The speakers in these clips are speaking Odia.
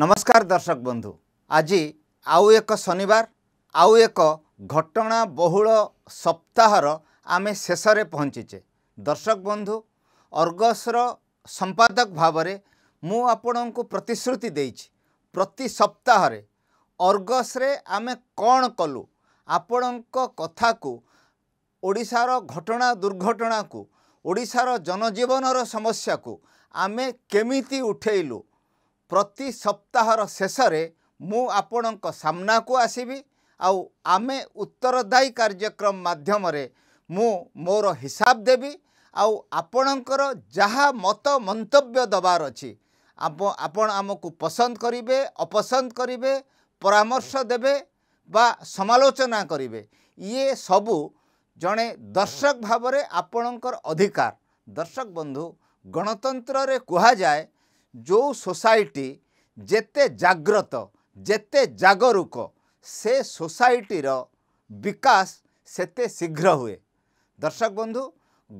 ନମସ୍କାର ଦର୍ଶକ ବନ୍ଧୁ ଆଜି ଆଉ ଏକ ଶନିବାର ଆଉ ଏକ ଘଟଣା ବହୁଳ ସପ୍ତାହର ଆମେ ଶେଷରେ ପହଞ୍ଚିଛେ ଦର୍ଶକ ବନ୍ଧୁ ଅର୍ଗସର ସମ୍ପାଦକ ଭାବରେ ମୁଁ ଆପଣଙ୍କୁ ପ୍ରତିଶ୍ରୁତି ଦେଇଛି ପ୍ରତି ସପ୍ତାହରେ ଅର୍ଗସରେ ଆମେ କ'ଣ କଲୁ ଆପଣଙ୍କ କଥାକୁ ଓଡ଼ିଶାର ଘଟଣା ଦୁର୍ଘଟଣାକୁ ଓଡ଼ିଶାର ଜନଜୀବନର ସମସ୍ୟାକୁ ଆମେ କେମିତି ଉଠେଇଲୁ ପ୍ରତି ସପ୍ତାହର ଶେଷରେ ମୁଁ ଆପଣଙ୍କ ସାମ୍ନାକୁ ଆସିବି ଆଉ ଆମେ ଉତ୍ତରଦାୟୀ କାର୍ଯ୍ୟକ୍ରମ ମାଧ୍ୟମରେ ମୁଁ ମୋର ହିସାବ ଦେବି ଆଉ ଆପଣଙ୍କର ଯାହା ମତ ମନ୍ତବ୍ୟ ଦେବାର ଅଛି ଆପଣ ଆମକୁ ପସନ୍ଦ କରିବେ ଅପସନ୍ଦ କରିବେ ପରାମର୍ଶ ଦେବେ ବା ସମାଲୋଚନା କରିବେ ଇଏ ସବୁ ଜଣେ ଦର୍ଶକ ଭାବରେ ଆପଣଙ୍କର ଅଧିକାର ଦର୍ଶକ ବନ୍ଧୁ ଗଣତନ୍ତ୍ରରେ କୁହାଯାଏ ଯେଉଁ ସୋସାଇଟି ଯେତେ ଜାଗ୍ରତ ଯେତେ ଜାଗରୁକ ସେ ସୋସାଇଟିର ବିକାଶ ସେତେ ଶୀଘ୍ର ହୁଏ ଦର୍ଶକ ବନ୍ଧୁ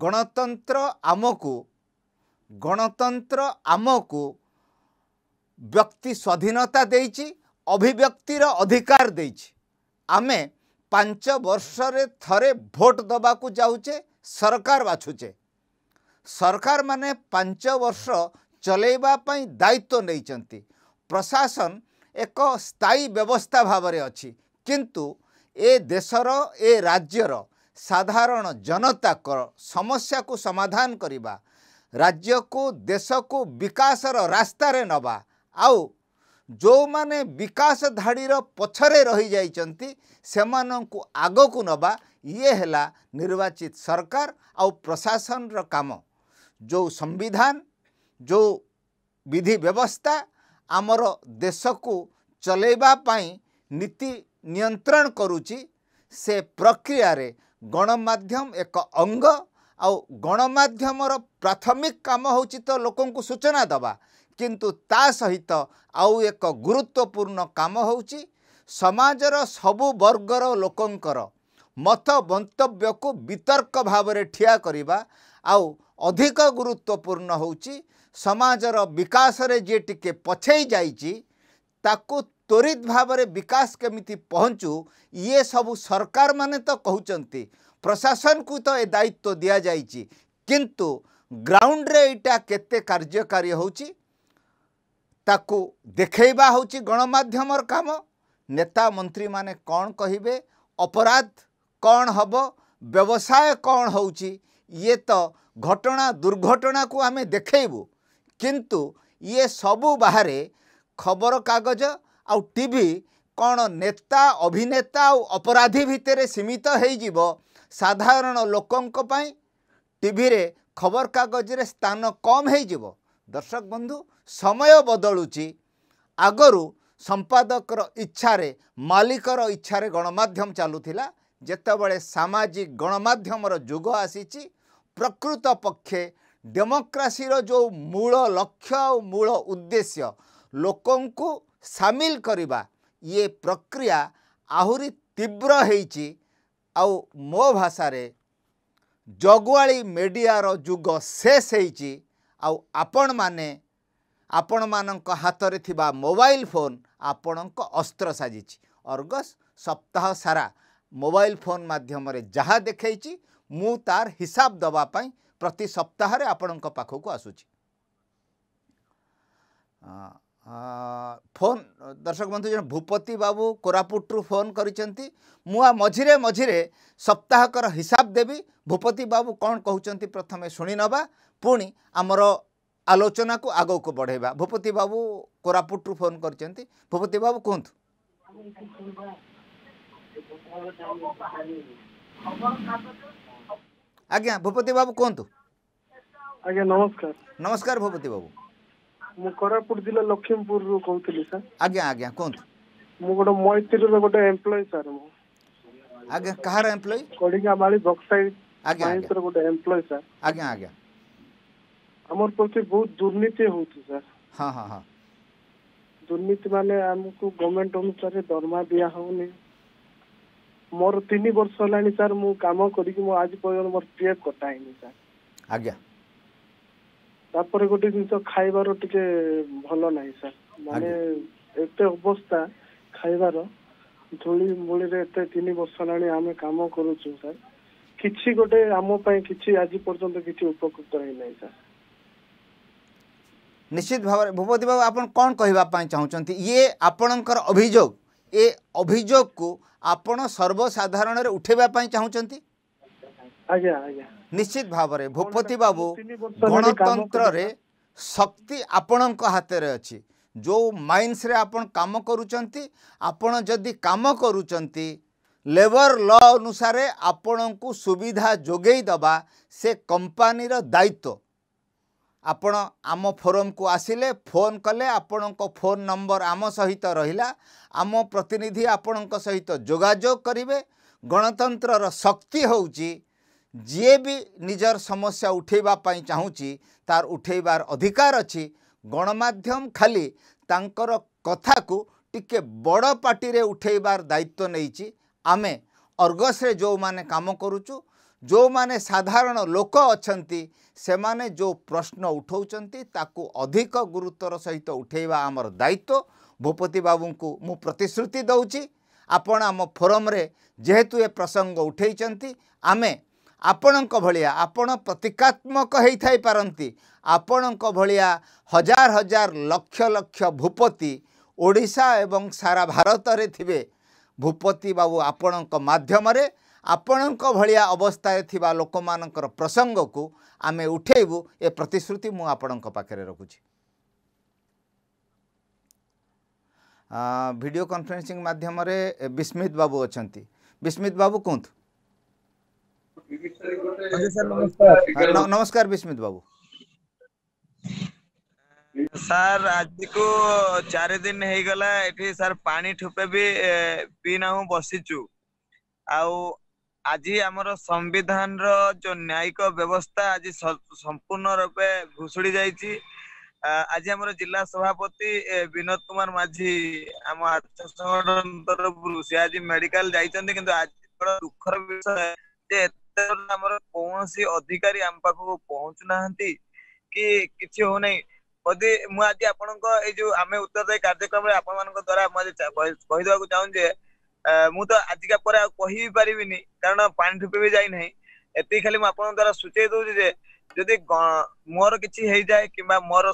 ଗଣତନ୍ତ୍ର ଆମକୁ ଗଣତନ୍ତ୍ର ଆମକୁ ବ୍ୟକ୍ତି ସ୍ୱାଧୀନତା ଦେଇଛି ଅଭିବ୍ୟକ୍ତିର ଅଧିକାର ଦେଇଛି ଆମେ ପାଞ୍ଚ ବର୍ଷରେ ଥରେ ଭୋଟ ଦେବାକୁ ଯାଉଛେ ସରକାର ବାଛୁଛେ ସରକାରମାନେ ପାଞ୍ଚ ବର୍ଷ ଚଲେଇବା ପାଇଁ ଦାୟିତ୍ୱ ନେଇଛନ୍ତି ପ୍ରଶାସନ ଏକ ସ୍ଥାୟୀ ବ୍ୟବସ୍ଥା ଭାବରେ ଅଛି କିନ୍ତୁ ଏ ଦେଶର ଏ ରାଜ୍ୟର ସାଧାରଣ ଜନତାଙ୍କ ସମସ୍ୟାକୁ ସମାଧାନ କରିବା ରାଜ୍ୟକୁ ଦେଶକୁ ବିକାଶର ରାସ୍ତାରେ ନେବା ଆଉ ଯେଉଁମାନେ ବିକାଶ ଧାଡ଼ିର ପଛରେ ରହିଯାଇଛନ୍ତି ସେମାନଙ୍କୁ ଆଗକୁ ନେବା ଇଏ ହେଲା ନିର୍ବାଚିତ ସରକାର ଆଉ ପ୍ରଶାସନର କାମ ଯେଉଁ ସମ୍ବିଧାନ ଯେଉଁ ବିଧି ବ୍ୟବସ୍ଥା ଆମର ଦେଶକୁ ଚଲାଇବା ପାଇଁ ନୀତି ନିୟନ୍ତ୍ରଣ କରୁଛି ସେ ପ୍ରକ୍ରିୟାରେ ଗଣମାଧ୍ୟମ ଏକ ଅଙ୍ଗ ଆଉ ଗଣମାଧ୍ୟମର ପ୍ରାଥମିକ କାମ ହେଉଛି ତ ଲୋକଙ୍କୁ ସୂଚନା ଦେବା କିନ୍ତୁ ତା ସହିତ ଆଉ ଏକ ଗୁରୁତ୍ୱପୂର୍ଣ୍ଣ କାମ ହେଉଛି ସମାଜର ସବୁ ବର୍ଗର ଲୋକଙ୍କର ମତ ମନ୍ତବ୍ୟକୁ ବିତର୍କ ଭାବରେ ଠିଆ କରିବା ଆଉ ଅଧିକ ଗୁରୁତ୍ୱପୂର୍ଣ୍ଣ ହେଉଛି ସମାଜର ବିକାଶରେ ଯିଏ ଟିକେ ପଛେଇ ଯାଇଛି ତାକୁ ତ୍ୱରିତ ଭାବରେ ବିକାଶ କେମିତି ପହଞ୍ଚୁ ଇଏ ସବୁ ସରକାରମାନେ ତ କହୁଛନ୍ତି ପ୍ରଶାସନକୁ ତ ଏ ଦାୟିତ୍ୱ ଦିଆଯାଇଛି କିନ୍ତୁ ଗ୍ରାଉଣ୍ଡରେ ଏଇଟା କେତେ କାର୍ଯ୍ୟକାରୀ ହେଉଛି ତାକୁ ଦେଖେଇବା ହେଉଛି ଗଣମାଧ୍ୟମର କାମ ନେତା ମନ୍ତ୍ରୀମାନେ କ'ଣ କହିବେ ଅପରାଧ କ'ଣ ହେବ ବ୍ୟବସାୟ କ'ଣ ହେଉଛି ଇଏ ତ ଘଟଣା ଦୁର୍ଘଟଣାକୁ ଆମେ ଦେଖେଇବୁ କିନ୍ତୁ ଇଏ ସବୁ ବାହାରେ ଖବରକାଗଜ ଆଉ ଟି ଭି କ'ଣ ନେତା ଅଭିନେତା ଆଉ ଅପରାଧୀ ଭିତରେ ସୀମିତ ହେଇଯିବ ସାଧାରଣ ଲୋକଙ୍କ ପାଇଁ ଟିଭିରେ ଖବରକାଗଜରେ ସ୍ଥାନ କମ୍ ହେଇଯିବ ଦର୍ଶକ ବନ୍ଧୁ ସମୟ ବଦଳୁଛି ଆଗରୁ ସମ୍ପାଦକର ଇଚ୍ଛାରେ ମାଲିକର ଇଚ୍ଛାରେ ଗଣମାଧ୍ୟମ ଚାଲୁଥିଲା ଯେତେବେଳେ ସାମାଜିକ ଗଣମାଧ୍ୟମର ଯୁଗ ଆସିଛି ପ୍ରକୃତ ପକ୍ଷେ ଡେମୋକ୍ରାସିର ଯେଉଁ ମୂଳ ଲକ୍ଷ୍ୟ ଆଉ ମୂଳ ଉଦ୍ଦେଶ୍ୟ ଲୋକଙ୍କୁ ସାମିଲ କରିବା ଇଏ ପ୍ରକ୍ରିୟା ଆହୁରି ତୀବ୍ର ହେଇଛି ଆଉ ମୋ ଭାଷାରେ ଜଗୁଆଳି ମିଡ଼ିଆର ଯୁଗ ଶେଷ ହେଇଛି ଆଉ ଆପଣମାନେ ଆପଣମାନଙ୍କ ହାତରେ ଥିବା ମୋବାଇଲ ଫୋନ୍ ଆପଣଙ୍କ ଅସ୍ତ୍ର ସାଜିଛି ଅର୍ଗସ୍ ସପ୍ତାହ ସାରା ମୋବାଇଲ ଫୋନ୍ ମାଧ୍ୟମରେ ଯାହା ଦେଖେଇଛି ମୁଁ ତାର ହିସାବ ଦେବା ପାଇଁ ପ୍ରତି ସପ୍ତାହରେ ଆପଣଙ୍କ ପାଖକୁ ଆସୁଛି ଫୋନ୍ ଦର୍ଶକ ବନ୍ଧୁ ଜଣେ ଭୂପତି ବାବୁ କୋରାପୁଟରୁ ଫୋନ୍ କରିଛନ୍ତି ମୁଁ ଆ ମଝିରେ ମଝିରେ ସପ୍ତାହକର ହିସାବ ଦେବି ଭୂପତି ବାବୁ କ'ଣ କହୁଛନ୍ତି ପ୍ରଥମେ ଶୁଣିନେବା ପୁଣି ଆମର ଆଲୋଚନାକୁ ଆଗକୁ ବଢ଼େଇବା ଭୂପତି ବାବୁ କୋରାପୁଟରୁ ଫୋନ୍ କରିଛନ୍ତି ଭୂପତି ବାବୁ କୁହନ୍ତୁ ଖବର ଆଜ୍ଞା ଭୂପତି ବାବୁ କୁହନ୍ତୁ ଆଜ୍ଞା ନମସ୍କାର ନମସ୍କାର ଭୂପତି ବାବୁ ମୁଁ କୋରାପୁଟ ଜିଲ୍ଲା ଲକ୍ଷ୍ମୀପୁରରୁ କହୁଥିଲି ସାର୍ ଆଜ୍ଞା ଆଜ୍ଞା କୁହନ୍ତୁ ମୁଁ ଗୋଟେ ମୈତ୍ରୀର ଗୋଟେ ଏମ୍ପ୍ଲୟ ସାର୍ ମୁଁ ଆଜ୍ଞା କାହାର ଏମ୍ପ୍ଲୟ କଳିଙ୍ଗାମାଳି ବକ୍ସାଇ ଆଜ୍ଞା ଗୋଟେ ଏମ୍ପ୍ଲୟ ସାର୍ ଆଜ୍ଞା ଆଜ୍ଞା ଆମର ପ୍ରତି ବହୁତ ଦୁର୍ନୀତି ହେଉଛି ସାର୍ ହଁ ହଁ ହଁ ଦୁର୍ନୀତି ମାନେ ଆମକୁ ଗଭର୍ଣ୍ଣମେଣ୍ଟ ଅନୁସାରେ ଦରମା ଦିଆ ହଉନି ମୋର ତିନି ବର୍ଷ ହେଲାଣି ସାର୍ ମୁଁ କାମ କରିକି ମୁଁ ଆଜି ପର୍ଯ୍ୟନ୍ତ ମୋର ପିଏଫ୍ କଟା ହେଇନି ସାର୍ ଆଜ୍ଞା ତାପରେ ଗୋଟେ ଜିନିଷ ଖାଇବାର ଟିକେ ଭଲ ନାହିଁ ସାର୍ ମାନେ ଏତେ ଅବସ୍ଥା ଖାଇବାର ଧୂଳି ମୂଳିରେ ଏତେ ତିନି ବର୍ଷ ହେଲାଣି ଆମେ କାମ କରୁଛୁ ସାର୍ କିଛି ଗୋଟେ ଆମ ପାଇଁ କିଛି ଆଜି ପର୍ଯ୍ୟନ୍ତ କିଛି ଉପକୃତ ହେଇନାହିଁ ସାର୍ ନିଶ୍ଚିତ ଭାବରେ ଭୂପତି ବାବୁ ଆପଣ କ'ଣ କହିବା ପାଇଁ ଚାହୁଁଛନ୍ତି ଇଏ ଆପଣଙ୍କର ଅଭିଯୋଗ ଏ ଅଭିଯୋଗକୁ ଆପଣ ସର୍ବସାଧାରଣରେ ଉଠାଇବା ପାଇଁ ଚାହୁଁଛନ୍ତି ନିଶ୍ଚିତ ଭାବରେ ଭୂପତି ବାବୁ ଗଣତନ୍ତ୍ରରେ ଶକ୍ତି ଆପଣଙ୍କ ହାତରେ ଅଛି ଯେଉଁ ମାଇନ୍ସରେ ଆପଣ କାମ କରୁଛନ୍ତି ଆପଣ ଯଦି କାମ କରୁଛନ୍ତି ଲେବର ଲ ଅନୁସାରେ ଆପଣଙ୍କୁ ସୁବିଧା ଯୋଗାଇ ଦେବା ସେ କମ୍ପାନୀର ଦାୟିତ୍ୱ ଆପଣ ଆମ ଫୋରମକୁ ଆସିଲେ ଫୋନ୍ କଲେ ଆପଣଙ୍କ ଫୋନ୍ ନମ୍ବର ଆମ ସହିତ ରହିଲା ଆମ ପ୍ରତିନିଧି ଆପଣଙ୍କ ସହିତ ଯୋଗାଯୋଗ କରିବେ ଗଣତନ୍ତ୍ରର ଶକ୍ତି ହେଉଛି ଯିଏ ବି ନିଜର ସମସ୍ୟା ଉଠାଇବା ପାଇଁ ଚାହୁଁଛି ତାର ଉଠାଇବାର ଅଧିକାର ଅଛି ଗଣମାଧ୍ୟମ ଖାଲି ତାଙ୍କର କଥାକୁ ଟିକିଏ ବଡ଼ ପାଟିରେ ଉଠାଇବାର ଦାୟିତ୍ୱ ନେଇଛି ଆମେ ଅର୍ଗସରେ ଯେଉଁମାନେ କାମ କରୁଛୁ ଯେଉଁମାନେ ସାଧାରଣ ଲୋକ ଅଛନ୍ତି ସେମାନେ ଯେଉଁ ପ୍ରଶ୍ନ ଉଠାଉଛନ୍ତି ତାକୁ ଅଧିକ ଗୁରୁତ୍ୱର ସହିତ ଉଠାଇବା ଆମର ଦାୟିତ୍ୱ ଭୂପତି ବାବୁଙ୍କୁ ମୁଁ ପ୍ରତିଶ୍ରୁତି ଦେଉଛି ଆପଣ ଆମ ଫୋରମରେ ଯେହେତୁ ଏ ପ୍ରସଙ୍ଗ ଉଠାଇଛନ୍ତି ଆମେ ଆପଣଙ୍କ ଭଳିଆ ଆପଣ ପ୍ରତୀକାତ୍ମକ ହେଇଥାଇପାରନ୍ତି ଆପଣଙ୍କ ଭଳିଆ ହଜାର ହଜାର ଲକ୍ଷ ଲକ୍ଷ ଭୂପତି ଓଡ଼ିଶା ଏବଂ ସାରା ଭାରତରେ ଥିବେ ଭୂପତି ବାବୁ ଆପଣଙ୍କ ମାଧ୍ୟମରେ ଆପଣଙ୍କ ଭଳିଆ ଅବସ୍ଥାରେ ଥିବା ଲୋକମାନଙ୍କର ପ୍ରସଙ୍ଗକୁ ଆମେ ଉଠେଇବୁ ଏ ପ୍ରତିଶ୍ରୁତି ମୁଁ ଆପଣଙ୍କ ପାଖରେ ରଖୁଛି ଭିଡ଼ିଓ କନଫରେନ୍ସିଂ ମାଧ୍ୟମରେ ବିସ୍ମିତ ବାବୁ ଅଛନ୍ତି ବିସ୍ମିତ ବାବୁ କୁହନ୍ତୁ ନମସ୍କାର ବିସ୍ମିତ ବାବୁ ସାର୍ ଆଜିକୁ ଚାରି ଦିନ ହେଇଗଲା ଏଠି ସାର୍ ପାଣି ଠୁପେ ବି ପିଇ ନାହୁଁ ବସିଛୁ ଆଉ ଆଜି ଆମର ସମ୍ବିଧାନର ଯୋଉ ନ୍ୟାୟିକ ବ୍ୟବସ୍ଥା ଆଜି ସମ୍ପୂର୍ଣ୍ଣ ରୂପେ ଘୁଷୁଡି ଯାଇଛି ଆଜି ଆମର ଜିଲ୍ଲା ସଭାପତି ବିନୋଦ କୁମାର ମାଝୀ ଆମ ଆର୍ଥ ସଂଗଠନ ତରଫରୁ ସେ ଆଜି ମେଡିକାଲ ଯାଇଛନ୍ତି କିନ୍ତୁ ଆଜି ବଡ ଦୁଃଖର ବିଷୟ ଯେ ଏତେ ଆମର କୌଣସି ଅଧିକାରୀ ଆମ ପାଖକୁ ପହଞ୍ଚୁ ନାହାନ୍ତି କି କିଛି ହଉନାହିଁ ଯଦି ମୁଁ ଆଜି ଆପଣଙ୍କ ଏଇ ଯୋଉ ଆମେ ଉତ୍ତରଦାୟୀ କାର୍ଯ୍ୟକ୍ରମରେ ଆପଣମାନଙ୍କ ଦ୍ଵାରା ମୁଁ ଆଜି କହିଦେବାକୁ ଚାହୁଁଛି ଯେ ମୁଁ ତ ଆଜିକା ପରେ ଆଉ କହି ବି ପାରିବିନି କାରଣ ପାଣି ଠୁପି ବି ଯାଇନାହିଁ ଏତିକି ଖାଲି ମୁଁ ଆପଣଙ୍କ ଦ୍ଵାରା ସୂଚେଇ ଦଉଛି ଯେ ଯଦି ମୋର କିଛି ହେଇଯାଏ କିମ୍ବା ମୋର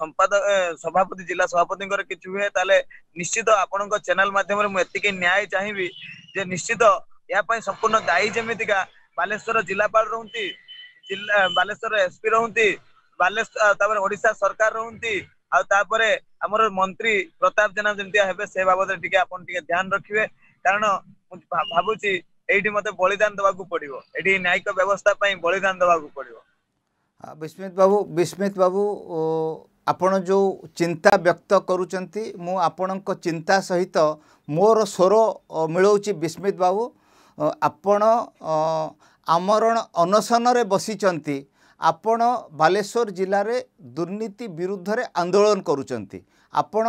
ସମ୍ପାଦକ ସଭାପତି ଜିଲ୍ଲା ସଭାପତିଙ୍କର କିଛି ହୁଏ ତାହେଲେ ନିଶ୍ଚିତ ଆପଣଙ୍କ ଚ୍ୟାନେଲ ମାଧ୍ୟମରେ ମୁଁ ଏତିକି ନ୍ୟାୟ ଚାହିଁବି ଯେ ନିଶ୍ଚିତ ଏହା ପାଇଁ ସମ୍ପୂର୍ଣ୍ଣ ଦାୟୀ ଯେମିତିକା ବାଲେଶ୍ୱର ଜିଲ୍ଲାପାଳ ରୁହନ୍ତି ଜିଲ୍ଲା ବାଲେଶ୍ୱର ଏସପି ରହନ୍ତି ବାଲେଶ୍ୱର ତାପରେ ଓଡ଼ିଶା ସରକାର ରହନ୍ତି ଆଉ ତାପରେ ଆମର ମନ୍ତ୍ରୀ ପ୍ରତାପ ଜେନା ଯେମିତିଆ ହେବେ ସେ ବାବଦରେ ଟିକେ ଆପଣ ଟିକେ ଧ୍ୟାନ ରଖିବେ କାରଣ ମୁଁ ଭାବୁଛି ଏଇଠି ମତେ ବଳିଦାନ ଦବାକୁ ପଡିବ ଏଠି ନ୍ୟାୟିକ ବ୍ୟବସ୍ଥା ପାଇଁ ବଳିଦାନ ଦବାକୁ ପଡିବ ବିସ୍ମିତ ବାବୁ ବିସ୍ମିତ ବାବୁ ଆପଣ ଯେଉଁ ଚିନ୍ତା ବ୍ୟକ୍ତ କରୁଛନ୍ତି ମୁଁ ଆପଣଙ୍କ ଚିନ୍ତା ସହିତ ମୋର ସ୍ୱର ମିଳଉଛି ବିସ୍ମିତ ବାବୁ ଆପଣ ଆମରଣ ଅନଶନରେ ବସିଛନ୍ତି ଆପଣ ବାଲେଶ୍ୱର ଜିଲ୍ଲାରେ ଦୁର୍ନୀତି ବିରୁଦ୍ଧରେ ଆନ୍ଦୋଳନ କରୁଛନ୍ତି ଆପଣ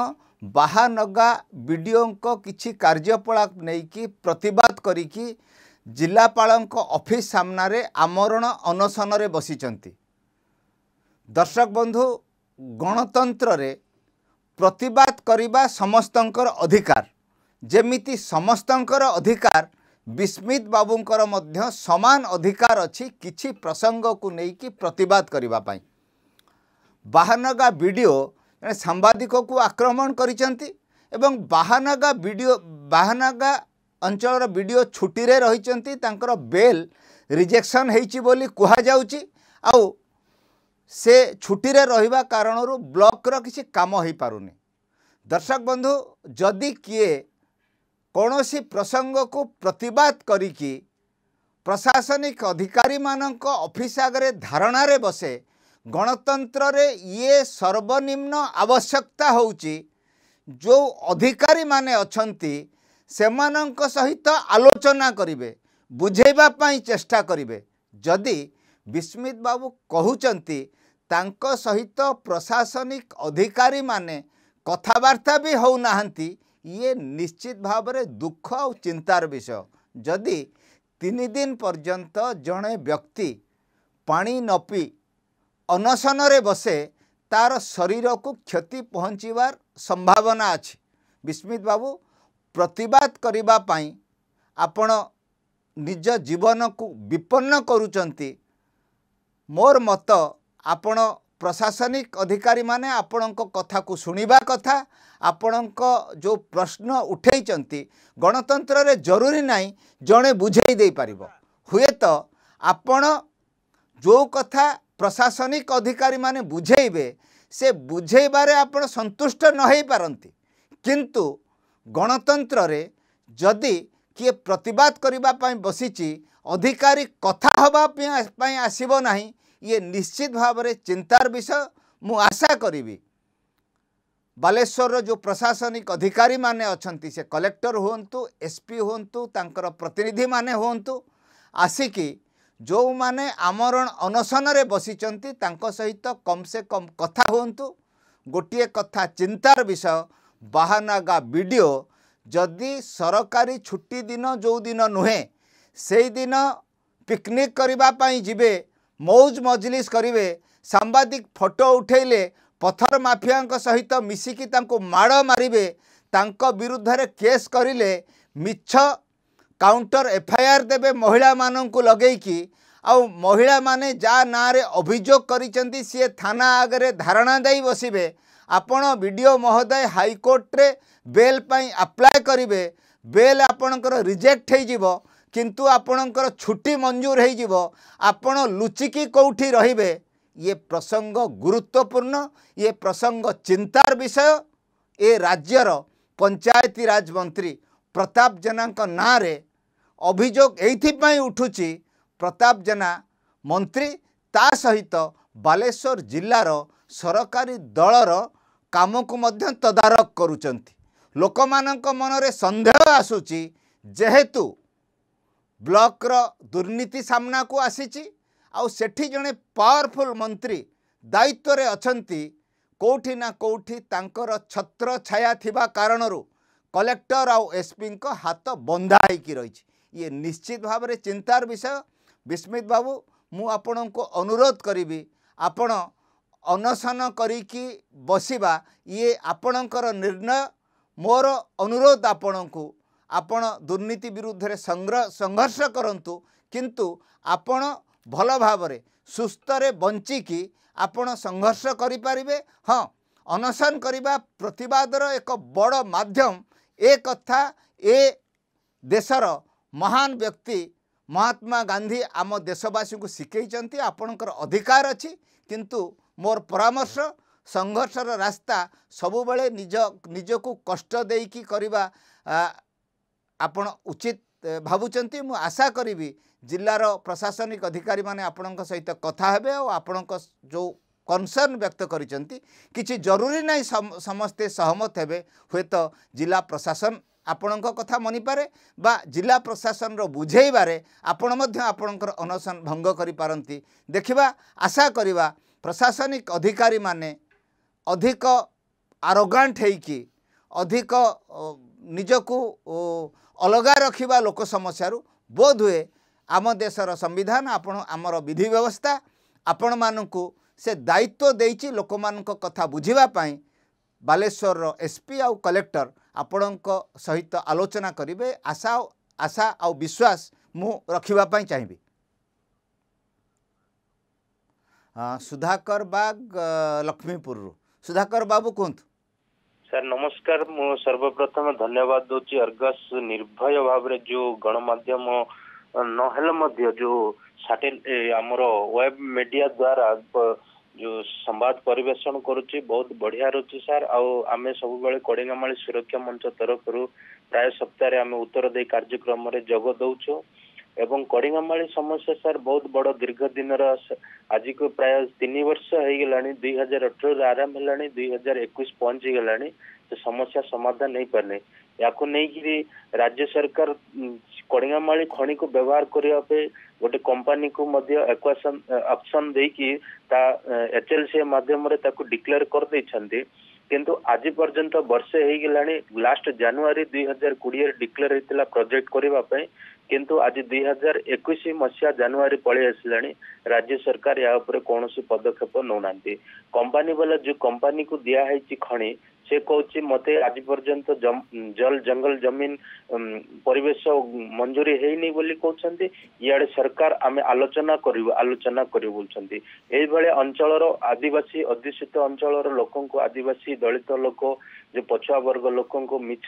ବାହାନଗା ବିଡ଼ିଓଙ୍କ କିଛି କାର୍ଯ୍ୟକଳାପ ନେଇକି ପ୍ରତିବାଦ କରିକି ଜିଲ୍ଲାପାଳଙ୍କ ଅଫିସ୍ ସାମ୍ନାରେ ଆମରଣ ଅନଶନରେ ବସିଛନ୍ତି ଦର୍ଶକ ବନ୍ଧୁ ଗଣତନ୍ତ୍ରରେ ପ୍ରତିବାଦ କରିବା ସମସ୍ତଙ୍କର ଅଧିକାର ଯେମିତି ସମସ୍ତଙ୍କର ଅଧିକାର ବିସ୍ମିତ ବାବୁଙ୍କର ମଧ୍ୟ ସମାନ ଅଧିକାର ଅଛି କିଛି ପ୍ରସଙ୍ଗକୁ ନେଇକି ପ୍ରତିବାଦ କରିବା ପାଇଁ ବାହାନଗା ବିଡ଼ିଓ ସାମ୍ବାଦିକକୁ ଆକ୍ରମଣ କରିଛନ୍ତି ଏବଂ ବାହାନାଗା ବିଡ଼ିଓ ବାହାନାଗା ଅଞ୍ଚଳର ବିଡ଼ିଓ ଛୁଟିରେ ରହିଛନ୍ତି ତାଙ୍କର ବେଲ୍ ରିଜେକ୍ସନ୍ ହେଇଛି ବୋଲି କୁହାଯାଉଛି ଆଉ ସେ ଛୁଟିରେ ରହିବା କାରଣରୁ ବ୍ଲକର କିଛି କାମ ହୋଇପାରୁନି ଦର୍ଶକ ବନ୍ଧୁ ଯଦି କିଏ କୌଣସି ପ୍ରସଙ୍ଗକୁ ପ୍ରତିବାଦ କରିକି ପ୍ରଶାସନିକ ଅଧିକାରୀମାନଙ୍କ ଅଫିସ୍ ଆଗରେ ଧାରଣାରେ ବସେ ଗଣତନ୍ତ୍ରରେ ଇଏ ସର୍ବନିମ୍ନ ଆବଶ୍ୟକତା ହେଉଛି ଯେଉଁ ଅଧିକାରୀମାନେ ଅଛନ୍ତି ସେମାନଙ୍କ ସହିତ ଆଲୋଚନା କରିବେ ବୁଝେଇବା ପାଇଁ ଚେଷ୍ଟା କରିବେ ଯଦି ବିସ୍ମିତ ବାବୁ କହୁଛନ୍ତି ତାଙ୍କ ସହିତ ପ୍ରଶାସନିକ ଅଧିକାରୀମାନେ କଥାବାର୍ତ୍ତା ବି ହେଉନାହାନ୍ତି ଇଏ ନିଶ୍ଚିତ ଭାବରେ ଦୁଃଖ ଆଉ ଚିନ୍ତାର ବିଷୟ ଯଦି ତିନି ଦିନ ପର୍ଯ୍ୟନ୍ତ ଜଣେ ବ୍ୟକ୍ତି ପାଣି ନପିଇ ଅନଶନରେ ବସେ ତାର ଶରୀରକୁ କ୍ଷତି ପହଞ୍ଚିବାର ସମ୍ଭାବନା ଅଛି ବିସ୍ମିତ ବାବୁ ପ୍ରତିବାଦ କରିବା ପାଇଁ ଆପଣ ନିଜ ଜୀବନକୁ ବିପନ୍ନ କରୁଛନ୍ତି ମୋର ମତ ଆପଣ ପ୍ରଶାସନିକ ଅଧିକାରୀମାନେ ଆପଣଙ୍କ କଥାକୁ ଶୁଣିବା କଥା ଆପଣଙ୍କ ଯେଉଁ ପ୍ରଶ୍ନ ଉଠାଇଛନ୍ତି ଗଣତନ୍ତ୍ରରେ ଜରୁରୀ ନାହିଁ ଜଣେ ବୁଝାଇ ଦେଇପାରିବ ହୁଏତ ଆପଣ ଯେଉଁ କଥା ପ୍ରଶାସନିକ ଅଧିକାରୀମାନେ ବୁଝେଇବେ ସେ ବୁଝେଇବାରେ ଆପଣ ସନ୍ତୁଷ୍ଟ ନ ହେଇପାରନ୍ତି କିନ୍ତୁ ଗଣତନ୍ତ୍ରରେ ଯଦି କିଏ ପ୍ରତିବାଦ କରିବା ପାଇଁ ବସିଛି ଅଧିକାରୀ କଥା ହେବା ପାଇଁ ଆସିବ ନାହିଁ ଇଏ ନିଶ୍ଚିତ ଭାବରେ ଚିନ୍ତାର ବିଷୟ ମୁଁ ଆଶା କରିବି ବାଲେଶ୍ୱରର ଯେଉଁ ପ୍ରଶାସନିକ ଅଧିକାରୀମାନେ ଅଛନ୍ତି ସେ କଲେକ୍ଟର ହୁଅନ୍ତୁ ଏସ୍ପି ହୁଅନ୍ତୁ ତାଙ୍କର ପ୍ରତିନିଧିମାନେ ହୁଅନ୍ତୁ ଆସିକି ଯେଉଁମାନେ ଆମର ଅନଶନରେ ବସିଛନ୍ତି ତାଙ୍କ ସହିତ କମ୍ ସେ କମ୍ କଥା ହୁଅନ୍ତୁ ଗୋଟିଏ କଥା ଚିନ୍ତାର ବିଷୟ ବାହାନାଗା ଭିଡ଼ିଓ ଯଦି ସରକାରୀ ଛୁଟି ଦିନ ଯେଉଁ ଦିନ ନୁହେଁ ସେଇଦିନ ପିକନିକ୍ କରିବା ପାଇଁ ଯିବେ ମଉଜ ମଜଲିସ୍ କରିବେ ସାମ୍ବାଦିକ ଫଟୋ ଉଠେଇଲେ ପଥର ମାଫିଆଙ୍କ ସହିତ ମିଶିକି ତାଙ୍କୁ ମାଡ଼ ମାରିବେ ତାଙ୍କ ବିରୁଦ୍ଧରେ କେସ୍ କରିଲେ ମିଛ କାଉଣ୍ଟର ଏଫ୍ଆଇଆର୍ ଦେବେ ମହିଳାମାନଙ୍କୁ ଲଗେଇକି ଆଉ ମହିଳାମାନେ ଯାହା ନାଁରେ ଅଭିଯୋଗ କରିଛନ୍ତି ସିଏ ଥାନା ଆଗରେ ଧାରଣା ଦେଇ ବସିବେ ଆପଣ ବି ଡି ଓ ମହୋଦୟ ହାଇକୋର୍ଟରେ ବେଲ୍ ପାଇଁ ଆପ୍ଲାଏ କରିବେ ବେଲ୍ ଆପଣଙ୍କର ରିଜେକ୍ଟ ହୋଇଯିବ କିନ୍ତୁ ଆପଣଙ୍କର ଛୁଟି ମଞ୍ଜୁର ହୋଇଯିବ ଆପଣ ଲୁଚିକି କେଉଁଠି ରହିବେ ଇଏ ପ୍ରସଙ୍ଗ ଗୁରୁତ୍ୱପୂର୍ଣ୍ଣ ଇଏ ପ୍ରସଙ୍ଗ ଚିନ୍ତାର ବିଷୟ ଏ ରାଜ୍ୟର ପଞ୍ଚାୟତିରାଜ ମନ୍ତ୍ରୀ ପ୍ରତାପ ଜେନାଙ୍କ ନାଁରେ ଅଭିଯୋଗ ଏଇଥିପାଇଁ ଉଠୁଛି ପ୍ରତାପ ଜେନା ମନ୍ତ୍ରୀ ତା ସହିତ ବାଲେଶ୍ୱର ଜିଲ୍ଲାର ସରକାରୀ ଦଳର କାମକୁ ମଧ୍ୟ ତଦାରଖ କରୁଛନ୍ତି ଲୋକମାନଙ୍କ ମନରେ ସନ୍ଦେହ ଆସୁଛି ଯେହେତୁ ବ୍ଲକର ଦୁର୍ନୀତି ସାମ୍ନାକୁ ଆସିଛି ଆଉ ସେଠି ଜଣେ ପାୱାରଫୁଲ୍ ମନ୍ତ୍ରୀ ଦାୟିତ୍ୱରେ ଅଛନ୍ତି କେଉଁଠି ନା କେଉଁଠି ତାଙ୍କର ଛତ୍ର ଛାୟା ଥିବା କାରଣରୁ କଲେକ୍ଟର ଆଉ ଏସ୍ପିଙ୍କ ହାତ ବନ୍ଧା ହୋଇକି ରହିଛି ଇଏ ନିଶ୍ଚିତ ଭାବରେ ଚିନ୍ତାର ବିଷୟ ବିସ୍ମିତ ବାବୁ ମୁଁ ଆପଣଙ୍କୁ ଅନୁରୋଧ କରିବି ଆପଣ ଅନଶନ କରିକି ବସିବା ଇଏ ଆପଣଙ୍କର ନିର୍ଣ୍ଣୟ ମୋର ଅନୁରୋଧ ଆପଣଙ୍କୁ ଆପଣ ଦୁର୍ନୀତି ବିରୁଦ୍ଧରେ ସଂଗ୍ରହ ସଂଘର୍ଷ କରନ୍ତୁ କିନ୍ତୁ ଆପଣ ଭଲ ଭାବରେ ସୁସ୍ଥରେ ବଞ୍ଚିକି ଆପଣ ସଂଘର୍ଷ କରିପାରିବେ ହଁ ଅନଶନ କରିବା ପ୍ରତିବାଦର ଏକ ବଡ଼ ମାଧ୍ୟମ ଏ କଥା ଏ ଦେଶର ମହାନ ବ୍ୟକ୍ତି ମହାତ୍ମା ଗାନ୍ଧୀ ଆମ ଦେଶବାସୀଙ୍କୁ ଶିଖେଇଛନ୍ତି ଆପଣଙ୍କର ଅଧିକାର ଅଛି କିନ୍ତୁ ମୋର ପରାମର୍ଶ ସଂଘର୍ଷର ରାସ୍ତା ସବୁବେଳେ ନିଜ ନିଜକୁ କଷ୍ଟ ଦେଇକି କରିବା ଆପଣ ଉଚିତ ଭାବୁଛନ୍ତି ମୁଁ ଆଶା କରିବି ଜିଲ୍ଲାର ପ୍ରଶାସନିକ ଅଧିକାରୀମାନେ ଆପଣଙ୍କ ସହିତ କଥା ହେବେ ଆଉ ଆପଣଙ୍କ ଯେଉଁ କନସର୍ନ ବ୍ୟକ୍ତ କରିଛନ୍ତି କିଛି ଜରୁରୀ ନାହିଁ ସମସ୍ତେ ସହମତ ହେବେ ହୁଏତ ଜିଲ୍ଲା ପ୍ରଶାସନ ଆପଣଙ୍କ କଥା ମନିପାରେ ବା ଜିଲ୍ଲା ପ୍ରଶାସନର ବୁଝେଇବାରେ ଆପଣ ମଧ୍ୟ ଆପଣଙ୍କର ଅନଶନ ଭଙ୍ଗ କରିପାରନ୍ତି ଦେଖିବା ଆଶା କରିବା ପ୍ରଶାସନିକ ଅଧିକାରୀମାନେ ଅଧିକ ଆରୋଗାଣ୍ଟ ହେଇକି ଅଧିକ ନିଜକୁ ଅଲଗା ରଖିବା ଲୋକ ସମସ୍ୟାରୁ ବୋଧ ହୁଏ ଆମ ଦେଶର ସମ୍ବିଧାନ ଆପଣ ଆମର ବିଧି ବ୍ୟବସ୍ଥା ଆପଣମାନଙ୍କୁ ସେ ଦାୟିତ୍ୱ ଦେଇଛି ଲୋକମାନଙ୍କ କଥା ବୁଝିବା ପାଇଁ ବାଲେଶ୍ୱରର ଏସ୍ ପି ଆଉ କଲେକ୍ଟର ଆପଣଙ୍କ ସହିତ ଆଲୋଚନା କରିବେ ଆଶା ଆଶା ଆଉ ବିଶ୍ୱାସ ମୁଁ ରଖିବା ପାଇଁ ଚାହିଁବି ସୁଧାକର ବାଗ ଲକ୍ଷ୍ମୀପୁରରୁ ସୁଧାକର ବାବୁ କୁହନ୍ତୁ ସାର୍ ନମସ୍କାର ମୁଁ ସର୍ବପ୍ରଥମ ଧନ୍ୟବାଦ ଦେଉଛି ଅର୍ଗସ୍ ନିର୍ଭୟ ଭାବରେ ଯେଉଁ ଗଣମାଧ୍ୟମ ନହେଲେ ମଧ୍ୟ ଯେଉଁ ସାଟେଲ ଆମର ୱେବ୍ ମିଡିଆ ଦ୍ୱାରା जो संवाद परिवेषण करुच्ची बहुत बढ़िया रुचि सर आम सब बेले सुरक्षा मंच तरफ प्राय सप्ताह आम उत्तर दे कार्यक्रम जग दौचु एवं कड़िंगामा समस्या सर बहुत बड़ दीर्घ दिन आज को प्राय तीन वर्ष होगा दुई हजार अठर आरंभ है दुई हजार एक पहुंची गला समस्या समाधान नहीं पारे या नहीं राज्य सरकार କଳିଙ୍ଗାମାଳି ଖଣିକୁ ବ୍ୟବହାର କରିବା ପାଇଁ ଗୋଟେ କମ୍ପାନୀକୁ ମଧ୍ୟ ଆକ୍ୱାସନ୍ ଅପସନ୍ ଦେଇକି ତା ଏଚଏଲସିଏ ମାଧ୍ୟମରେ ତାକୁ ଡିକ୍ଲେୟାର କରିଦେଇଛନ୍ତି କିନ୍ତୁ ଆଜି ପର୍ଯ୍ୟନ୍ତ ବର୍ଷେ ହେଇଗଲାଣି ଲାଷ୍ଟ ଜାନୁଆରୀ ଦୁଇ ହଜାର କୋଡିଏରେ ଡିକ୍ଲେୟାର ହେଇଥିଲା ପ୍ରୋଜେକ୍ଟ କରିବା ପାଇଁ କିନ୍ତୁ ଆଜି ଦୁଇ ହଜାର ଏକୋଇଶ ମସିହା ଜାନୁଆରୀ ପଳେଇ ଆସିଲାଣି ରାଜ୍ୟ ସରକାର ଏହା ଉପରେ କୌଣସି ପଦକ୍ଷେପ ନେଉନାହାନ୍ତି କମ୍ପାନୀ ବାଲା ଯୋଉ କମ୍ପାନୀକୁ ଦିଆହେଇଛି ଖଣି ସେ କହୁଛି ମୋତେ ଆଜି ପର୍ଯ୍ୟନ୍ତ ଜଲ ଜଙ୍ଗଲ ଜମିନ ପରିବେଶ ମଞ୍ଜୁରୀ ହେଇନି ବୋଲି କହୁଛନ୍ତି ଇଆଡ଼େ ସରକାର ଆମେ ଆଲୋଚନା କରିବୁ ଆଲୋଚନା କରିବୁ ବୋଲୁଛନ୍ତି ଏଇଭଳି ଅଞ୍ଚଳର ଆଦିବାସୀ ଅଧ୍ୟୁଷିତ ଅଞ୍ଚଳର ଲୋକଙ୍କୁ ଆଦିବାସୀ ଦଳିତ ଲୋକ ଯୋଉ ପଛୁଆ ବର୍ଗ ଲୋକଙ୍କୁ ମିଛ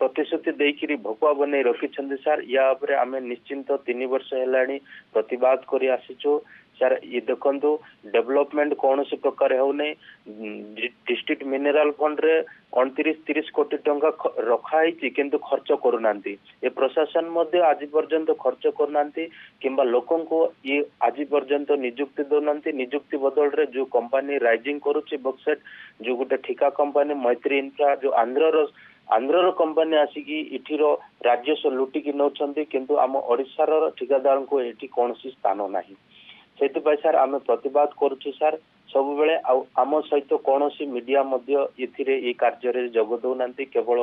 ପ୍ରତିଶ୍ରୁତି ଦେଇକିରି ଭକୁଆ ବନେଇ ରଖିଛନ୍ତି ସାର୍ ୟା ଉପରେ ଆମେ ନିଶ୍ଚିନ୍ତ ତିନି ବର୍ଷ ହେଲାଣି ପ୍ରତିବାଦ କରି ଆସିଛୁ ସାର୍ ଇଏ ଦେଖନ୍ତୁ ଡେଭଲପମେଣ୍ଟ କୌଣସି ପ୍ରକାର ହେଉନି ଡିଷ୍ଟ୍ରିକ୍ଟ ମିନେରାଲ ଫଣ୍ଡରେ ଅଣତିରିଶ ତିରିଶ କୋଟି ଟଙ୍କା ରଖାହେଇଛି କିନ୍ତୁ ଖର୍ଚ୍ଚ କରୁନାହାନ୍ତି ଏ ପ୍ରଶାସନ ମଧ୍ୟ ଆଜି ପର୍ଯ୍ୟନ୍ତ ଖର୍ଚ୍ଚ କରୁନାହାନ୍ତି କିମ୍ବା ଲୋକଙ୍କୁ ଇଏ ଆଜି ପର୍ଯ୍ୟନ୍ତ ନିଯୁକ୍ତି ଦେଉନାହାନ୍ତି ନିଯୁକ୍ତି ବଦଳରେ ଯୋଉ କମ୍ପାନୀ ରାଇଜିଂ କରୁଛି ବକ୍ସେଟ୍ ଯୋଉ ଗୋଟେ ଠିକା କମ୍ପାନୀ ମୈତ୍ରୀ ଇନ୍ଫ୍ରା ଯୋଉ ଆନ୍ଧ୍ରର ଆନ୍ଧ୍ରର କମ୍ପାନୀ ଆସିକି ଏଠିର ରାଜସ୍ୱ ଲୁଟିକି ନେଉଛନ୍ତି କିନ୍ତୁ ଆମ ଓଡ଼ିଶାର ଠିକାଦାରଙ୍କୁ ଏଠି କୌଣସି ସ୍ଥାନ ନାହିଁ ସେଥିପାଇଁ ସାର୍ ଆମେ ପ୍ରତିବାଦ କରୁଛୁ ସାର୍ ସବୁବେଳେ ଆଉ ଆମ ସହିତ କୌଣସି ମିଡିଆ ମଧ୍ୟ ଏଥିରେ ଏଇ କାର୍ଯ୍ୟରେ ଯୋଗ ଦେଉନାହାନ୍ତି କେବଳ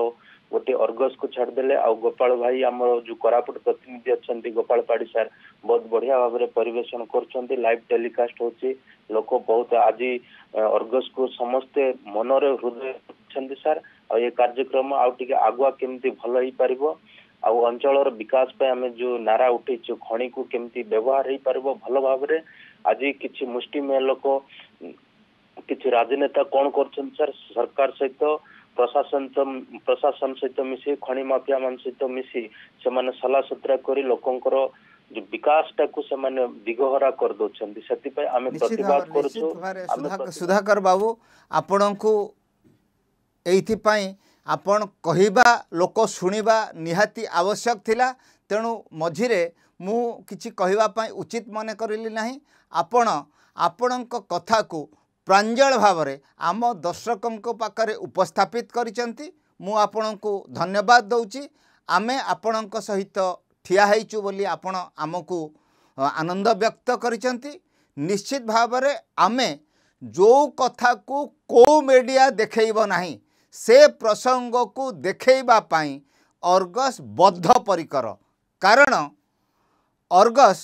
ଗୋଟିଏ ଅର୍ଗସକୁ ଛାଡ଼ିଦେଲେ ଆଉ ଗୋପାଳ ଭାଇ ଆମର ଯୋଉ କୋରାପୁଟ ପ୍ରତିନିଧି ଅଛନ୍ତି ଗୋପାଳ ପାଢୀ ସାର୍ ବହୁତ ବଢିଆ ଭାବରେ ପରିବେଷଣ କରୁଛନ୍ତି ଲାଇଭ ଟେଲିକାଷ୍ଟ ହଉଛି ଲୋକ ବହୁତ ଆଜି ଅର୍ଗସକୁ ସମସ୍ତେ ମନରେ ହୃଦୟ ଅଛନ୍ତି ସାର୍ ଆଉ ଏ କାର୍ଯ୍ୟକ୍ରମ ଆଉ ଟିକେ ଆଗୁଆ କେମିତି ଭଲ ହେଇପାରିବ ଆଉ ଅଞ୍ଚଳର ବିକାଶ ପାଇଁ ଆମେ ଯୋଉ ନାରା ଉଠେଇଛୁ ଖଣିକୁ କେମିତି ବ୍ୟବହାର ହେଇପାରିବ ଭଲ ଭାବରେ ଆଜି କିଛି ମୁଷ୍ଟିମେୟ ଲୋକ କିଛି ରାଜନେତା କଣ କରୁଛନ୍ତି ସାର୍ ସରକାର ସହିତ ପ୍ରଶାସନ ପ୍ରଶାସନ ସହିତ ମିଶି ଖଣି ମାଫିଆ ମାନ ସହିତ ମିଶି ସେମାନେ ସଲାସୁତୁରା କରି ଲୋକଙ୍କର ବିକାଶଟାକୁ ସେମାନେ ଦିଗହରା କରିଦେଉଛନ୍ତି ସେଥିପାଇଁ ଆମେ ପ୍ରତିବାଦ କରୁଛୁ ସୁଧାକର ବାବୁ ଆପଣଙ୍କୁ ଏଇଥିପାଇଁ ଆପଣ କହିବା ଲୋକ ଶୁଣିବା ନିହାତି ଆବଶ୍ୟକ ଥିଲା ତେଣୁ ମଝିରେ ମୁଁ କିଛି କହିବା ପାଇଁ ଉଚିତ ମନେ କରିଲି ନାହିଁ ଆପଣ ଆପଣଙ୍କ କଥାକୁ ପ୍ରାଞ୍ଜଳ ଭାବରେ ଆମ ଦର୍ଶକଙ୍କ ପାଖରେ ଉପସ୍ଥାପିତ କରିଛନ୍ତି ମୁଁ ଆପଣଙ୍କୁ ଧନ୍ୟବାଦ ଦେଉଛି ଆମେ ଆପଣଙ୍କ ସହିତ ଠିଆ ହେଇଛୁ ବୋଲି ଆପଣ ଆମକୁ ଆନନ୍ଦ ବ୍ୟକ୍ତ କରିଛନ୍ତି ନିଶ୍ଚିତ ଭାବରେ ଆମେ ଯେଉଁ କଥାକୁ କେଉଁ ମିଡ଼ିଆ ଦେଖାଇବ ନାହିଁ से प्रसंग प्रसङ्गको देखैवा अर्गस बद्ध बद्धपरिकर कारण अर्गस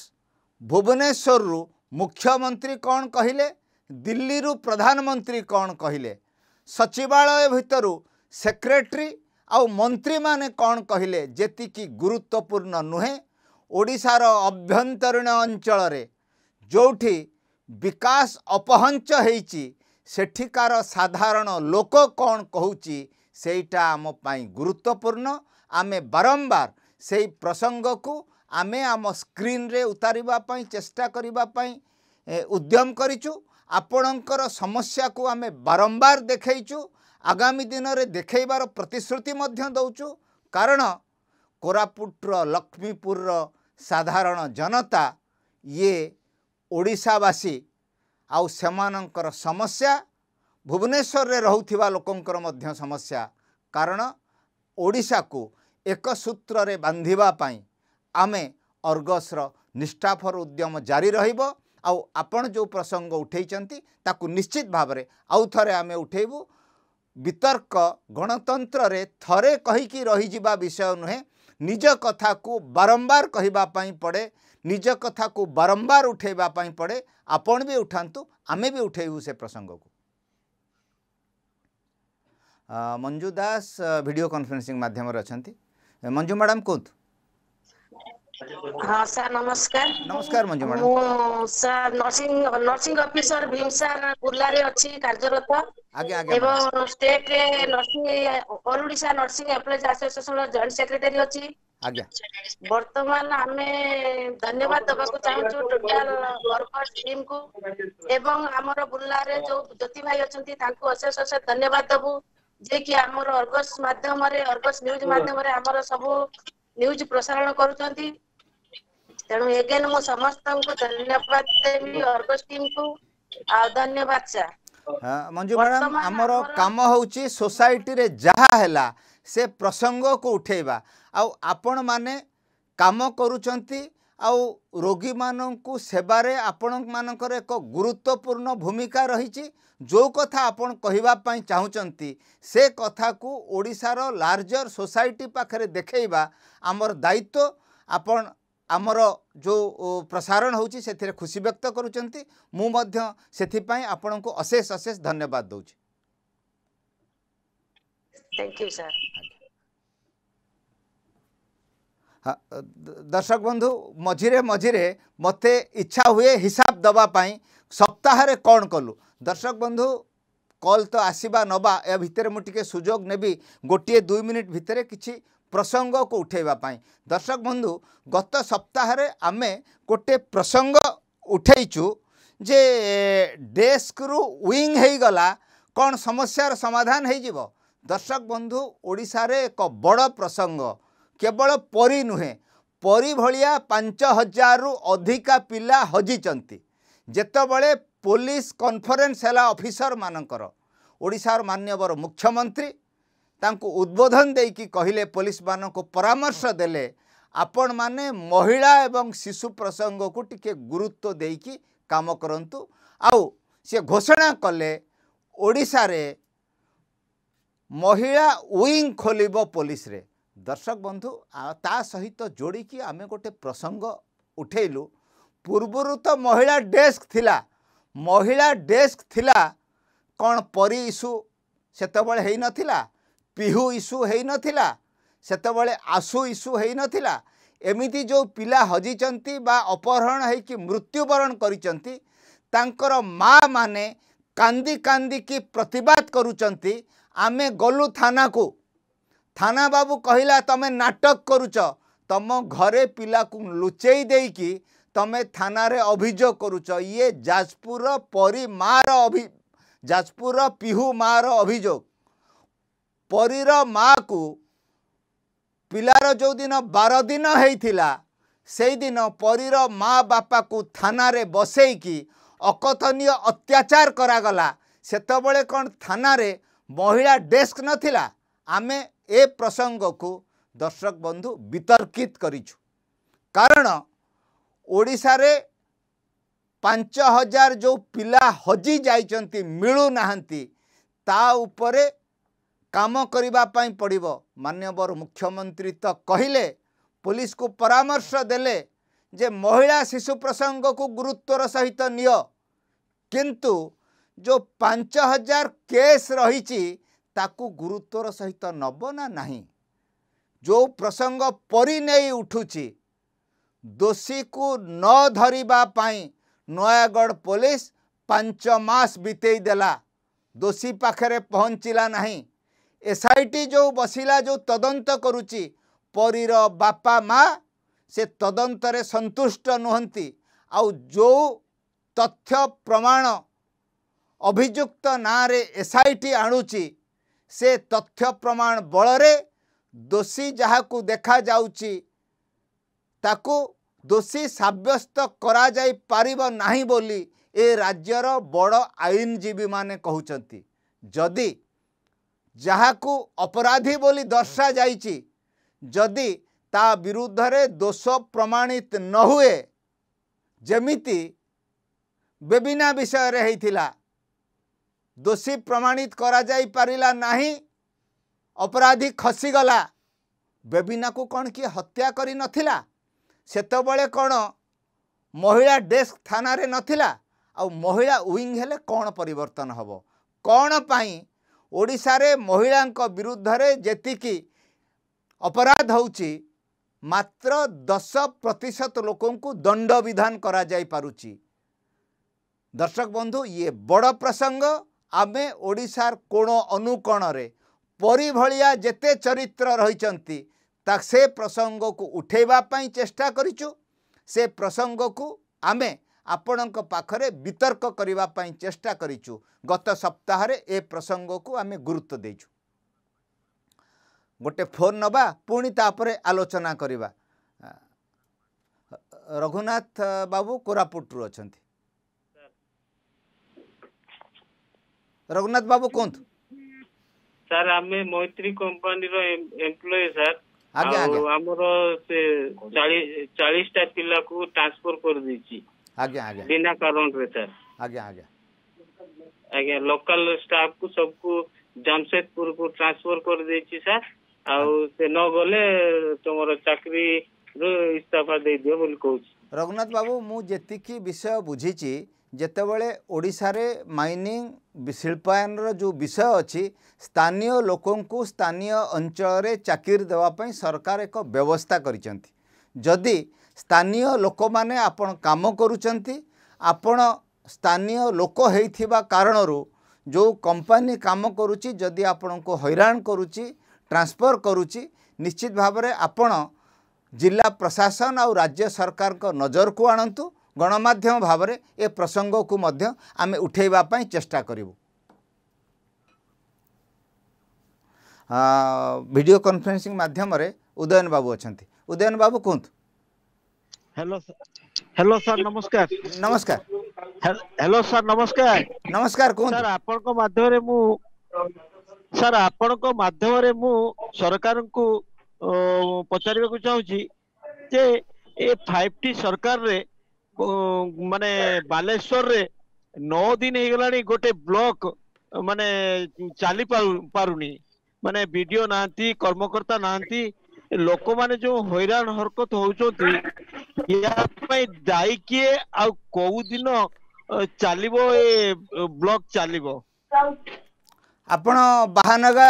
भुवनेश्वर रु मुख्यमंत्री मुख्यमन्त्री कहिले दिल्ली रु प्रधानमंत्री कन् कहिले सचिवालय भित्रु सेक्रेटरी आ मंत्री माने आउ मन्त्री मेतिक गुरुत्वपूर्ण रो नुहेँ ओडार अभ्यन्तरीण अञ्चल जोटि बिकास अपहञ्च ସେଠିକାର ସାଧାରଣ ଲୋକ କ'ଣ କହୁଛି ସେଇଟା ଆମ ପାଇଁ ଗୁରୁତ୍ୱପୂର୍ଣ୍ଣ ଆମେ ବାରମ୍ବାର ସେଇ ପ୍ରସଙ୍ଗକୁ ଆମେ ଆମ ସ୍କ୍ରିନ୍ରେ ଉତାରିବା ପାଇଁ ଚେଷ୍ଟା କରିବା ପାଇଁ ଉଦ୍ୟମ କରିଛୁ ଆପଣଙ୍କର ସମସ୍ୟାକୁ ଆମେ ବାରମ୍ବାର ଦେଖେଇଛୁ ଆଗାମୀ ଦିନରେ ଦେଖେଇବାର ପ୍ରତିଶ୍ରୁତି ମଧ୍ୟ ଦେଉଛୁ କାରଣ କୋରାପୁଟର ଲକ୍ଷ୍ମୀପୁରର ସାଧାରଣ ଜନତା ଇଏ ଓଡ଼ିଶାବାସୀ ଆଉ ସେମାନଙ୍କର ସମସ୍ୟା ଭୁବନେଶ୍ୱରରେ ରହୁଥିବା ଲୋକଙ୍କର ମଧ୍ୟ ସମସ୍ୟା କାରଣ ଓଡ଼ିଶାକୁ ଏକ ସୂତ୍ରରେ ବାନ୍ଧିବା ପାଇଁ ଆମେ ଅର୍ଗସର ନିଷ୍ଠାଫର ଉଦ୍ୟମ ଜାରି ରହିବ ଆଉ ଆପଣ ଯେଉଁ ପ୍ରସଙ୍ଗ ଉଠାଇଛନ୍ତି ତାକୁ ନିଶ୍ଚିତ ଭାବରେ ଆଉ ଥରେ ଆମେ ଉଠାଇବୁ ବିତର୍କ ଗଣତନ୍ତ୍ରରେ ଥରେ କହିକି ରହିଯିବା ବିଷୟ ନୁହେଁ ନିଜ କଥାକୁ ବାରମ୍ବାର କହିବା ପାଇଁ ପଡ଼େ ନିଜ କଥାକୁ ବାରମ୍ବାର ଉଠାଇବା ପାଇଁ ପଡ଼େ ଆପଣ ବି ଉଠାନ୍ତୁ ଆମେ ବି ଉଠାଇବୁ ସେ ପ୍ରସଙ୍ଗକୁ ମଞ୍ଜୁ ଦାସ ଭିଡ଼ିଓ କନଫରେନ୍ସିଂ ମାଧ୍ୟମରେ ଅଛନ୍ତି ମଞ୍ଜୁ ମ୍ୟାଡ଼ାମ୍ କୁହନ୍ତୁ ହଁ ସାର୍ ନମସ୍କାର ନମସ୍କାର ମଞ୍ଜୁ ମ୍ୟାଡ଼ାମ୍ ମୁଁ sir nursing nursing officer VIMSAR ବୁର୍ଲାରେ ଅଛି କାର୍ଯ୍ୟରତ ଏବଂ ଷ୍ଟେଟରେ nursing all Odisha nursing employees ଆସୋସିଏସନର ଜଏଣ୍ଟ ସେକ୍ରେଟାରୀ ଅଛି ଆଜ୍ଞା ବର୍ତ୍ତମାନ ଆମେ ଧନ୍ୟବାଦ ଦେବାକୁ ଚାହୁଁଛୁ ଟୋଟାଲ ବର୍ଗର ଟିମ୍କୁ ଏବଂ ଆମର ବୁର୍ଲାରେ ଯୋଉ ଜ୍ୟୋତି ଭାଇ ଅଛନ୍ତି ତାଙ୍କୁ ଅଶେଷ ଅଶେଷ ଧନ୍ୟବାଦ ଦେବୁ ଯିଏକି ଆମର ଅର୍ଗସ ମାଧ୍ୟମରେ ଅର୍ଗସ ନ୍ୟୁଜ ମାଧ୍ୟମରେ ଆମର ସବୁ ନ୍ୟୁଜ ପ୍ରସାରଣ କରୁଛନ୍ତି ତେଣୁ ଏଗେନ ମୁଁ ସମସ୍ତଙ୍କୁ ଧନ୍ୟବାଦ ଦେବି ଅର୍ଗସ ଟିମ୍କୁ ଆଉ ଧନ୍ୟବାଦ ସାର୍ ମଞ୍ଜୁ ମ୍ୟାଡ଼ାମ ଆମର କାମ ହେଉଛି ସୋସାଇଟିରେ ଯାହା ହେଲା ସେ ପ୍ରସଙ୍ଗକୁ ଉଠେଇବା ଆଉ ଆପଣମାନେ କାମ କରୁଛନ୍ତି ଆଉ ରୋଗୀମାନଙ୍କୁ ସେବାରେ ଆପଣମାନଙ୍କର ଏକ ଗୁରୁତ୍ୱପୂର୍ଣ୍ଣ ଭୂମିକା ରହିଛି ଯେଉଁ କଥା ଆପଣ କହିବା ପାଇଁ ଚାହୁଁଛନ୍ତି ସେ କଥାକୁ ଓଡ଼ିଶାର ଲାର୍ଜର ସୋସାଇଟି ପାଖରେ ଦେଖେଇବା ଆମର ଦାୟିତ୍ୱ ଆପଣ ଆମର ଯେଉଁ ପ୍ରସାରଣ ହେଉଛି ସେଥିରେ ଖୁସି ବ୍ୟକ୍ତ କରୁଛନ୍ତି ମୁଁ ମଧ୍ୟ ସେଥିପାଇଁ ଆପଣଙ୍କୁ ଅଶେଷ ଅଶେଷ ଧନ୍ୟବାଦ ଦେଉଛି ଥ୍ୟାଙ୍କ ୟୁ ସାର୍ ଦର୍ଶକ ବନ୍ଧୁ ମଝିରେ ମଝିରେ ମୋତେ ଇଚ୍ଛା ହୁଏ ହିସାବ ଦେବା ପାଇଁ ସପ୍ତାହରେ କ'ଣ କଲୁ ଦର୍ଶକ ବନ୍ଧୁ କଲ୍ ତ ଆସିବା ନବା ଏ ଭିତରେ ମୁଁ ଟିକିଏ ସୁଯୋଗ ନେବି ଗୋଟିଏ ଦୁଇ ମିନିଟ୍ ଭିତରେ କିଛି ପ୍ରସଙ୍ଗକୁ ଉଠାଇବା ପାଇଁ ଦର୍ଶକ ବନ୍ଧୁ ଗତ ସପ୍ତାହରେ ଆମେ ଗୋଟେ ପ୍ରସଙ୍ଗ ଉଠାଇଛୁ ଯେ ଡେସ୍କରୁ ୱିଙ୍ଗ ହେଇଗଲା କ'ଣ ସମସ୍ୟାର ସମାଧାନ ହେଇଯିବ ଦର୍ଶକ ବନ୍ଧୁ ଓଡ଼ିଶାରେ ଏକ ବଡ଼ ପ୍ରସଙ୍ଗ କେବଳ ପରୀ ନୁହେଁ ପରୀ ଭଳିଆ ପାଞ୍ଚ ହଜାରରୁ ଅଧିକା ପିଲା ହଜିଛନ୍ତି ଯେତେବେଳେ ପୋଲିସ କନଫରେନ୍ସ ହେଲା ଅଫିସରମାନଙ୍କର ଓଡ଼ିଶାର ମାନ୍ୟବର ମୁଖ୍ୟମନ୍ତ୍ରୀ ତାଙ୍କୁ ଉଦ୍ବୋଧନ ଦେଇକି କହିଲେ ପୋଲିସମାନଙ୍କୁ ପରାମର୍ଶ ଦେଲେ ଆପଣମାନେ ମହିଳା ଏବଂ ଶିଶୁ ପ୍ରସଙ୍ଗକୁ ଟିକିଏ ଗୁରୁତ୍ୱ ଦେଇକି କାମ କରନ୍ତୁ ଆଉ ସେ ଘୋଷଣା କଲେ ଓଡ଼ିଶାରେ ମହିଳା ୱିଙ୍ଗ ଖୋଲିବ ପୋଲିସରେ ଦର୍ଶକ ବନ୍ଧୁ ତା ସହିତ ଯୋଡ଼ିକି ଆମେ ଗୋଟେ ପ୍ରସଙ୍ଗ ଉଠେଇଲୁ ପୂର୍ବରୁ ତ ମହିଳା ଡେସ୍କ ଥିଲା ମହିଳା ଡେସ୍କ ଥିଲା କ'ଣ ପରି ଇସ୍ୟୁ ସେତେବେଳେ ହେଇନଥିଲା ପିହୁ ଇସ୍ୟୁ ହେଇନଥିଲା ସେତେବେଳେ ଆଶୁ ଇସ୍ୟୁ ହେଇନଥିଲା ଏମିତି ଯେଉଁ ପିଲା ହଜିଛନ୍ତି ବା ଅପହରଣ ହେଇକି ମୃତ୍ୟୁବରଣ କରିଛନ୍ତି ତାଙ୍କର ମା ମାନେ କାନ୍ଦି କାନ୍ଦିକି ପ୍ରତିବାଦ କରୁଛନ୍ତି ଆମେ ଗଲୁ ଥାନାକୁ ଥାନା ବାବୁ କହିଲା ତମେ ନାଟକ କରୁଛ ତମ ଘରେ ପିଲାକୁ ଲୁଚେଇ ଦେଇକି ତମେ ଥାନାରେ ଅଭିଯୋଗ କରୁଛ ଇଏ ଯାଜପୁରର ପରି ମାଆର ଅଭି ଯାଜପୁରର ପିହୁ ମାଆର ଅଭିଯୋଗ ପରିର ମାଆକୁ ପିଲାର ଯେଉଁଦିନ ବାର ଦିନ ହେଇଥିଲା ସେଇଦିନ ପରିର ମାଆ ବାପାକୁ ଥାନାରେ ବସେଇକି ଅକଥନୀୟ ଅତ୍ୟାଚାର କରାଗଲା ସେତେବେଳେ କ'ଣ ଥାନାରେ ମହିଳା ଡେସ୍କ ନଥିଲା ଆମେ ଏ ପ୍ରସଙ୍ଗକୁ ଦର୍ଶକ ବନ୍ଧୁ ବିତର୍କିତ କରିଛୁ କାରଣ ଓଡ଼ିଶାରେ ପାଞ୍ଚ ହଜାର ଯେଉଁ ପିଲା ହଜିଯାଇଛନ୍ତି ମିଳୁନାହାନ୍ତି ତା ଉପରେ କାମ କରିବା ପାଇଁ ପଡ଼ିବ ମାନ୍ୟବର ମୁଖ୍ୟମନ୍ତ୍ରୀ ତ କହିଲେ ପୋଲିସକୁ ପରାମର୍ଶ ଦେଲେ ଯେ ମହିଳା ଶିଶୁ ପ୍ରସଙ୍ଗକୁ ଗୁରୁତ୍ୱର ସହିତ ନିଅ କିନ୍ତୁ ଯେଉଁ ପାଞ୍ଚ ହଜାର କେସ୍ ରହିଛି ତାକୁ ଗୁରୁତ୍ୱର ସହିତ ନେବ ନା ନାହିଁ ଯେଉଁ ପ୍ରସଙ୍ଗ ପରି ନେଇ ଉଠୁଛି ଦୋଷୀକୁ ନ ଧରିବା ପାଇଁ ନୟାଗଡ଼ ପୋଲିସ ପାଞ୍ଚ ମାସ ବିତେଇ ଦେଲା ଦୋଷୀ ପାଖରେ ପହଞ୍ଚିଲା ନାହିଁ ଏସ୍ ଆଇ ଟି ଯେଉଁ ବସିଲା ଯେଉଁ ତଦନ୍ତ କରୁଛି ପରୀର ବାପା ମା ସେ ତଦନ୍ତରେ ସନ୍ତୁଷ୍ଟ ନୁହନ୍ତି ଆଉ ଯେଉଁ ତଥ୍ୟ ପ୍ରମାଣ ଅଭିଯୁକ୍ତ ନାଁରେ ଏସ୍ ଆଇ ଟି ଆଣୁଛି ସେ ତଥ୍ୟ ପ୍ରମାଣ ବଳରେ ଦୋଷୀ ଯାହାକୁ ଦେଖାଯାଉଛି ତାକୁ ଦୋଷୀ ସାବ୍ୟସ୍ତ କରାଯାଇପାରିବ ନାହିଁ ବୋଲି ଏ ରାଜ୍ୟର ବଡ଼ ଆଇନଜୀବୀମାନେ କହୁଛନ୍ତି ଯଦି ଯାହାକୁ ଅପରାଧୀ ବୋଲି ଦର୍ଶାଯାଇଛି ଯଦି ତା ବିରୁଦ୍ଧରେ ଦୋଷ ପ୍ରମାଣିତ ନ ହୁଏ ଯେମିତି ବେବିନା ବିଷୟରେ ହେଇଥିଲା ଦୋଷୀ ପ୍ରମାଣିତ କରାଯାଇପାରିଲା ନାହିଁ ଅପରାଧୀ ଖସିଗଲା ବେବିନାକୁ କ'ଣ କିଏ ହତ୍ୟା କରିନଥିଲା ସେତେବେଳେ କ'ଣ ମହିଳା ଡେସ୍କ ଥାନାରେ ନଥିଲା ଆଉ ମହିଳା ୱିଙ୍ଗ ହେଲେ କ'ଣ ପରିବର୍ତ୍ତନ ହେବ କ'ଣ ପାଇଁ ଓଡ଼ିଶାରେ ମହିଳାଙ୍କ ବିରୁଦ୍ଧରେ ଯେତିକି ଅପରାଧ ହେଉଛି ମାତ୍ର ଦଶ ପ୍ରତିଶତ ଲୋକଙ୍କୁ ଦଣ୍ଡବିଧାନ କରାଯାଇପାରୁଛି ଦର୍ଶକ ବନ୍ଧୁ ଇଏ ବଡ଼ ପ୍ରସଙ୍ଗ ଆମେ ଓଡ଼ିଶାର କୋଣ ଅନୁକୋଣରେ ପରି ଭଳିଆ ଯେତେ ଚରିତ୍ର ରହିଛନ୍ତି ତା ସେ ପ୍ରସଙ୍ଗକୁ ଉଠାଇବା ପାଇଁ ଚେଷ୍ଟା କରିଛୁ ସେ ପ୍ରସଙ୍ଗକୁ ଆମେ ଆପଣଙ୍କ ପାଖରେ ବିତର୍କ କରିବା ପାଇଁ ଚେଷ୍ଟା କରିଛୁ ଗତ ସପ୍ତାହରେ ଏ ପ୍ରସଙ୍ଗକୁ ଆମେ ଗୁରୁତ୍ୱ ଦେଇଛୁ ଗୋଟେ ଫୋନ୍ ନେବା ପୁଣି ତାପରେ ଆଲୋଚନା କରିବା ରଘୁନାଥ ବାବୁ କୋରାପୁଟରୁ ଅଛନ୍ତି ରଘୁନାଥ ବାବୁ କୁହନ୍ତୁ ସାର୍ ଆମେ ମୈତ୍ରୀ କମ୍ପାନୀର ଏମ୍ପ୍ଲୟ ସାର୍ ଆଉ ଆମର ସେ ଚାଳିଶଟା ପିଲାକୁ ଟ୍ରାନ୍ସଫର କରିଦେଇଛି ଆଜ୍ଞା ଆଜ୍ଞା ବିନା କାରଣରେ ସାର୍ ଆଜ୍ଞା ଆଜ୍ଞା ଆଜ୍ଞା ଲୋକାଲ ଷ୍ଟାଫକୁ ସବୁକୁ ଜାମସେଦପୁରକୁ ଟ୍ରାନ୍ସଫର କରିଦେଇଛି ସାର୍ ଆଉ ସେ ନ ଗଲେ ତମର ଚାକିରିରୁ ଇସ୍ତଫା ଦେଇଦିଅ ବୋଲି କହୁଛି ରଘୁନାଥ ବାବୁ ମୁଁ ଯେତିକି ବିଷୟ ବୁଝିଛି ଯେତେବେଳେ ଓଡ଼ିଶାରେ ମାଇନିଂ ଶିଳ୍ପାୟନର ଯେଉଁ ବିଷୟ ଅଛି ସ୍ଥାନୀୟ ଲୋକଙ୍କୁ ସ୍ଥାନୀୟ ଅଞ୍ଚଳରେ ଚାକିରି ଦେବା ପାଇଁ ସରକାର ଏକ ବ୍ୟବସ୍ଥା କରିଛନ୍ତି ଯଦି ସ୍ଥାନୀୟ ଲୋକମାନେ ଆପଣ କାମ କରୁଛନ୍ତି ଆପଣ ସ୍ଥାନୀୟ ଲୋକ ହେଇଥିବା କାରଣରୁ ଯେଉଁ କମ୍ପାନୀ କାମ କରୁଛି ଯଦି ଆପଣଙ୍କୁ ହଇରାଣ କରୁଛି ଟ୍ରାନ୍ସଫର୍ କରୁଛି ନିଶ୍ଚିତ ଭାବରେ ଆପଣ ଜିଲ୍ଲା ପ୍ରଶାସନ ଆଉ ରାଜ୍ୟ ସରକାରଙ୍କ ନଜରକୁ ଆଣନ୍ତୁ ଗଣମାଧ୍ୟମ ଭାବରେ ଏ ପ୍ରସଙ୍ଗକୁ ମଧ୍ୟ ଆମେ ଉଠାଇବା ପାଇଁ ଚେଷ୍ଟା କରିବୁ ଭିଡ଼ିଓ କନଫରେନ୍ସିଂ ମାଧ୍ୟମରେ ଉଦୟନ ବାବୁ ଅଛନ୍ତି ଉଦୟନ ବାବୁ କୁହନ୍ତୁ ହ୍ୟାଲୋ ସାର୍ ନମସ୍କାର ନମସ୍କାର ହ୍ୟାଲୋ ସାର୍ ନମସ୍କାର ନମସ୍କାର କୁହନ୍ତୁ ସାର୍ ଆପଣଙ୍କ ମାଧ୍ୟମରେ ମୁଁ ସାର୍ ଆପଣଙ୍କ ମାଧ୍ୟମରେ ମୁଁ ସରକାରଙ୍କୁ ପଚାରିବାକୁ ଚାହୁଁଛି ଯେ ଏ ଫାଇଭ ଟି ସରକାରରେ ମାନେ ବାଲେଶ୍ୱରରେ ନଅ ଦିନ ହେଇଗଲାଣି ଗୋଟେ ବ୍ଲକ ମାନେ ଚାଲି ପାରୁନି ମାନେ ବିଡିଓ ନାହାନ୍ତି କର୍ମକର୍ତ୍ତା ନାହାନ୍ତି ଲୋକମାନେ ଯୋଉ ହଇରାଣ ହରକତ ହଉଛନ୍ତି ଏହା ପାଇଁ ଦାୟୀ କିଏ ଆଉ କୋଉ ଦିନ ଚାଲିବ ଏ ବ୍ଲକ ଚାଲିବ ଆପଣ ବାହାନଗା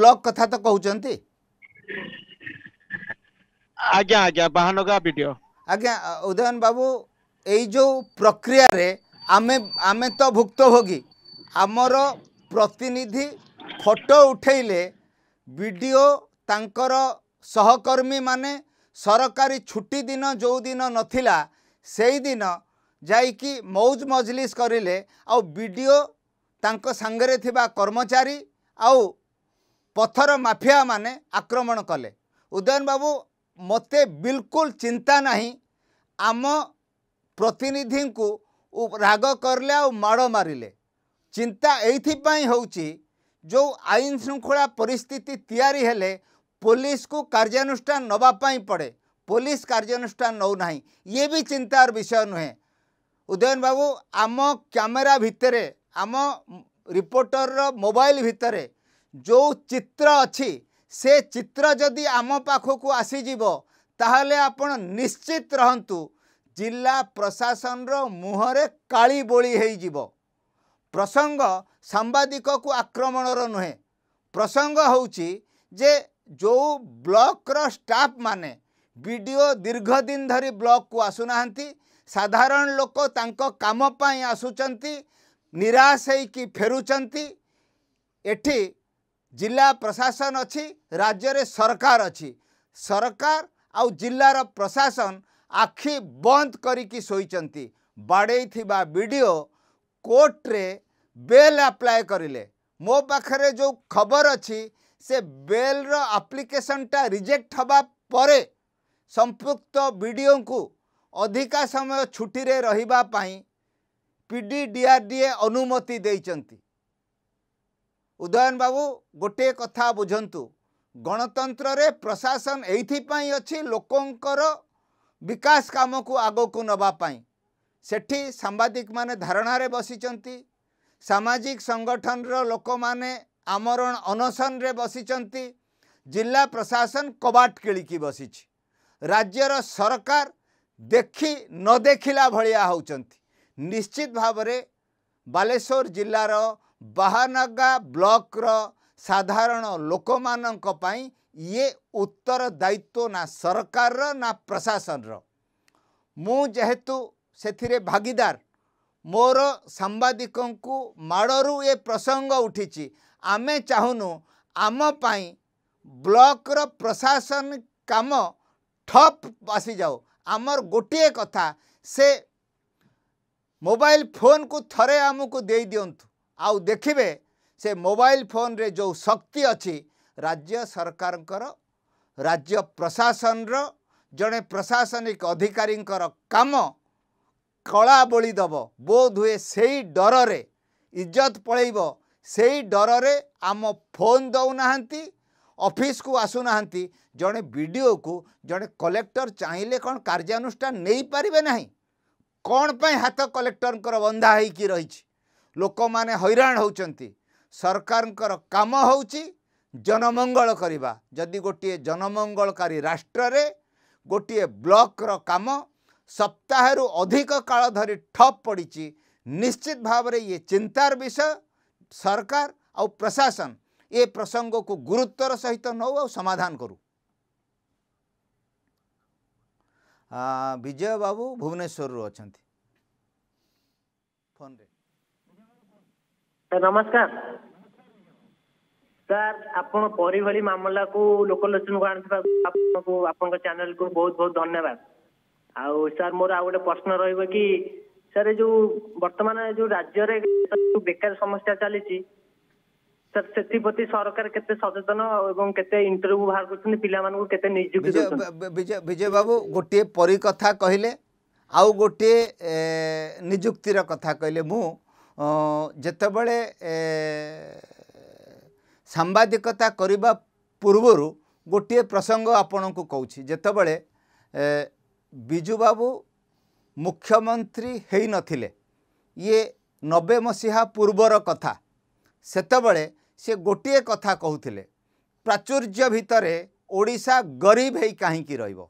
ବ୍ଲକ କଥା ତ କହୁଛନ୍ତି ଆଜ୍ଞା ଆଜ୍ଞା ବାହାନଗା ବିଡିଓ ଆଜ୍ଞା ଉଦୟନ ବାବୁ ଏଇ ଯେଉଁ ପ୍ରକ୍ରିୟାରେ ଆମେ ଆମେ ତ ଭୁକ୍ତଭୋଗୀ ଆମର ପ୍ରତିନିଧି ଫଟୋ ଉଠେଇଲେ ଭିଡ଼ିଓ ତାଙ୍କର ସହକର୍ମୀମାନେ ସରକାରୀ ଛୁଟି ଦିନ ଯେଉଁ ଦିନ ନଥିଲା ସେଇଦିନ ଯାଇକି ମଉଜ ମଜଲିସ୍ କରିଲେ ଆଉ ବି ଭିଡ଼ିଓ ତାଙ୍କ ସାଙ୍ଗରେ ଥିବା କର୍ମଚାରୀ ଆଉ ପଥର ମାଫିଆମାନେ ଆକ୍ରମଣ କଲେ ଉଦୟନ ବାବୁ ମୋତେ ବିଲକୁଲ ଚିନ୍ତା ନାହିଁ ଆମ ପ୍ରତିନିଧିଙ୍କୁ ରାଗ କରିଲେ ଆଉ ମାଡ଼ ମାରିଲେ ଚିନ୍ତା ଏଇଥିପାଇଁ ହେଉଛି ଯେଉଁ ଆଇନ ଶୃଙ୍ଖଳା ପରିସ୍ଥିତି ତିଆରି ହେଲେ ପୋଲିସକୁ କାର୍ଯ୍ୟାନୁଷ୍ଠାନ ନେବା ପାଇଁ ପଡ଼େ ପୋଲିସ କାର୍ଯ୍ୟାନୁଷ୍ଠାନ ନେଉନାହିଁ ଇଏ ବି ଚିନ୍ତାର ବିଷୟ ନୁହେଁ ଉଦୟନ ବାବୁ ଆମ କ୍ୟାମେରା ଭିତରେ ଆମ ରିପୋର୍ଟରର ମୋବାଇଲ ଭିତରେ ଯେଉଁ ଚିତ୍ର ଅଛି ସେ ଚିତ୍ର ଯଦି ଆମ ପାଖକୁ ଆସିଯିବ ତାହେଲେ ଆପଣ ନିଶ୍ଚିତ ରହନ୍ତୁ ଜିଲ୍ଲା ପ୍ରଶାସନର ମୁହଁରେ କାଳି ବୋଳି ହେଇଯିବ ପ୍ରସଙ୍ଗ ସାମ୍ବାଦିକକୁ ଆକ୍ରମଣର ନୁହେଁ ପ୍ରସଙ୍ଗ ହେଉଛି ଯେ ଯେଉଁ ବ୍ଲକର ଷ୍ଟାଫ୍ ମାନେ ବି ଡି ଓ ଦୀର୍ଘ ଦିନ ଧରି ବ୍ଲକକୁ ଆସୁନାହାନ୍ତି ସାଧାରଣ ଲୋକ ତାଙ୍କ କାମ ପାଇଁ ଆସୁଛନ୍ତି ନିରାଶ ହେଇକି ଫେରୁଛନ୍ତି ଏଠି ଜିଲ୍ଲା ପ୍ରଶାସନ ଅଛି ରାଜ୍ୟରେ ସରକାର ଅଛି ସରକାର ଆଉ ଜିଲ୍ଲାର ପ୍ରଶାସନ ଆଖି ବନ୍ଦ କରିକି ଶୋଇଛନ୍ତି ବାଡ଼େଇଥିବା ଭିଡ଼ିଓ କୋର୍ଟରେ ବେଲ୍ ଆପ୍ଲାଏ କରିଲେ ମୋ ପାଖରେ ଯେଉଁ ଖବର ଅଛି ସେ ବେଲ୍ର ଆପ୍ଲିକେସନ୍ଟା ରିଜେକ୍ଟ ହେବା ପରେ ସମ୍ପୃକ୍ତ ବିଡ଼ିଓଙ୍କୁ ଅଧିକା ସମୟ ଛୁଟିରେ ରହିବା ପାଇଁ P D D R D A ଅନୁମତି ଦେଇଛନ୍ତି ଉଦୟନ ବାବୁ ଗୋଟିଏ କଥା ବୁଝନ୍ତୁ ଗଣତନ୍ତ୍ରରେ ପ୍ରଶାସନ ଏଇଥିପାଇଁ ଅଛି ଲୋକଙ୍କର ବିକାଶ କାମକୁ ଆଗକୁ ନେବା ପାଇଁ ସେଠି ସାମ୍ବାଦିକମାନେ ଧାରଣାରେ ବସିଛନ୍ତି ସାମାଜିକ ସଂଗଠନର ଲୋକମାନେ ଆମର ଅନଶନରେ ବସିଛନ୍ତି ଜିଲ୍ଲା ପ୍ରଶାସନ କବାଟ କିଳିକି ବସିଛି ରାଜ୍ୟର ସରକାର ଦେଖି ନ ଦେଖିଲା ଭଳିଆ ହେଉଛନ୍ତି ନିଶ୍ଚିତ ଭାବରେ ବାଲେଶ୍ୱର ଜିଲ୍ଲାର ବାହାନଗା ବ୍ଲକର ସାଧାରଣ ଲୋକମାନଙ୍କ ପାଇଁ ଇଏ ଉତ୍ତରଦାୟିତ୍ୱ ନା ସରକାରର ନା ପ୍ରଶାସନର ମୁଁ ଯେହେତୁ ସେଥିରେ ଭାଗିଦାର ମୋର ସାମ୍ବାଦିକଙ୍କୁ ମାଡ଼ରୁ ଏ ପ୍ରସଙ୍ଗ ଉଠିଛି ଆମେ ଚାହୁଁନୁ ଆମ ପାଇଁ ବ୍ଲକର ପ୍ରଶାସନ କାମ ଠପ୍ ଆସିଯାଉ ଆମର ଗୋଟିଏ କଥା ସେ ମୋବାଇଲ ଫୋନକୁ ଥରେ ଆମକୁ ଦେଇ ଦିଅନ୍ତୁ ଆଉ ଦେଖିବେ ସେ ମୋବାଇଲ ଫୋନରେ ଯେଉଁ ଶକ୍ତି ଅଛି ରାଜ୍ୟ ସରକାରଙ୍କର ରାଜ୍ୟ ପ୍ରଶାସନର ଜଣେ ପ୍ରଶାସନିକ ଅଧିକାରୀଙ୍କର କାମ କଳାବଳି ଦେବ ବୋଧ ହୁଏ ସେଇ ଡରରେ ଇଜ୍ଜତ ପଳେଇବ ସେଇ ଡରରେ ଆମ ଫୋନ ଦେଉନାହାନ୍ତି ଅଫିସକୁ ଆସୁନାହାନ୍ତି ଜଣେ ବିଡ଼ିଓକୁ ଜଣେ କଲେକ୍ଟର ଚାହିଁଲେ କ'ଣ କାର୍ଯ୍ୟାନୁଷ୍ଠାନ ନେଇପାରିବେ ନାହିଁ କ'ଣ ପାଇଁ ହାତ କଲେକ୍ଟରଙ୍କର ବନ୍ଧା ହେଇକି ରହିଛି ଲୋକମାନେ ହଇରାଣ ହେଉଛନ୍ତି ସରକାରଙ୍କର କାମ ହେଉଛି ଜନମଙ୍ଗଳ କରିବା ଯଦି ଗୋଟିଏ ଜନମଙ୍ଗଳକାରୀ ରାଷ୍ଟ୍ରରେ ଗୋଟିଏ ବ୍ଲକର କାମ ସପ୍ତାହରୁ ଅଧିକ କାଳ ଧରି ଠପ୍ ପଡ଼ିଛି ନିଶ୍ଚିତ ଭାବରେ ଇଏ ଚିନ୍ତାର ବିଷୟ ସରକାର ଆଉ ପ୍ରଶାସନ ଏ ପ୍ରସଙ୍ଗକୁ ଗୁରୁତ୍ୱର ସହିତ ନେଉ ଆଉ ସମାଧାନ କରୁ ବିଜୟ ବାବୁ ଭୁବନେଶ୍ୱରରୁ ଅଛନ୍ତି ଫୋନ୍ରେ ସାର୍ ନମସ୍କାର ସାର୍ ଆପଣ ପରିଭଳି ମାମଲାକୁ ଲୋକଲୋଚନକୁ ଆଣିଥିବା ଆପଣଙ୍କୁ ଆପଣଙ୍କ ଚ୍ୟାନେଲକୁ ବହୁତ ବହୁତ ଧନ୍ୟବାଦ ଆଉ ସାର୍ ମୋର ଆଉ ଗୋଟେ ପ୍ରଶ୍ନ ରହିବ କି ସାର୍ ଏ ଯୋଉ ବର୍ତ୍ତମାନ ଯୋଉ ରାଜ୍ୟରେ ବେକାର ସମସ୍ୟା ଚାଲିଛି ସାର୍ ସେଥିପ୍ରତି ସରକାର କେତେ ସଚେତନ ଏବଂ କେତେ ଇଣ୍ଟରଭ୍ୟୁ ବାହାର କରୁଛନ୍ତି ପିଲାମାନଙ୍କୁ କେତେ ନିଯୁକ୍ତି ବିଜୟ ବାବୁ ଗୋଟିଏ ପରି କଥା କହିଲେ ଆଉ ଗୋଟିଏ ନିଯୁକ୍ତିର କଥା କହିଲେ ମୁଁ ଯେତେବେଳେ ସାମ୍ବାଦିକତା କରିବା ପୂର୍ବରୁ ଗୋଟିଏ ପ୍ରସଙ୍ଗ ଆପଣଙ୍କୁ କହୁଛି ଯେତେବେଳେ ବିଜୁବାବୁ ମୁଖ୍ୟମନ୍ତ୍ରୀ ହୋଇନଥିଲେ ଇଏ ନବେ ମସିହା ପୂର୍ବର କଥା ସେତେବେଳେ ସେ ଗୋଟିଏ କଥା କହୁଥିଲେ ପ୍ରାଚୁର୍ଯ୍ୟ ଭିତରେ ଓଡ଼ିଶା ଗରିବ ହେଇ କାହିଁକି ରହିବ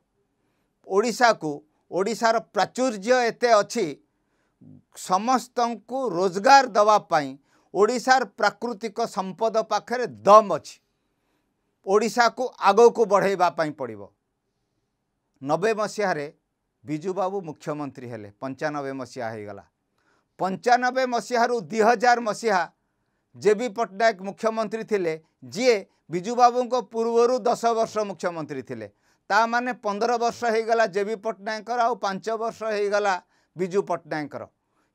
ଓଡ଼ିଶାକୁ ଓଡ଼ିଶାର ପ୍ରାଚୁର୍ଯ୍ୟ ଏତେ ଅଛି ସମସ୍ତଙ୍କୁ ରୋଜଗାର ଦେବା ପାଇଁ ଓଡ଼ିଶାର ପ୍ରାକୃତିକ ସମ୍ପଦ ପାଖରେ ଦମ୍ ଅଛି ଓଡ଼ିଶାକୁ ଆଗକୁ ବଢ଼େଇବା ପାଇଁ ପଡ଼ିବ ନବେ ମସିହାରେ ବିଜୁବାବୁ ମୁଖ୍ୟମନ୍ତ୍ରୀ ହେଲେ ପଞ୍ଚାନବେ ମସିହା ହୋଇଗଲା ପଞ୍ଚାନବେ ମସିହାରୁ ଦୁଇ ହଜାର ମସିହା ଜେ ବି ପଟ୍ଟନାୟକ ମୁଖ୍ୟମନ୍ତ୍ରୀ ଥିଲେ ଯିଏ ବିଜୁବାବୁଙ୍କ ପୂର୍ବରୁ ଦଶ ବର୍ଷ ମୁଖ୍ୟମନ୍ତ୍ରୀ ଥିଲେ ତା ମାନେ ପନ୍ଦର ବର୍ଷ ହୋଇଗଲା ଜେ ବି ପଟ୍ଟନାୟକଙ୍କର ଆଉ ପାଞ୍ଚ ବର୍ଷ ହୋଇଗଲା ବିଜୁ ପଟ୍ଟନାୟକଙ୍କର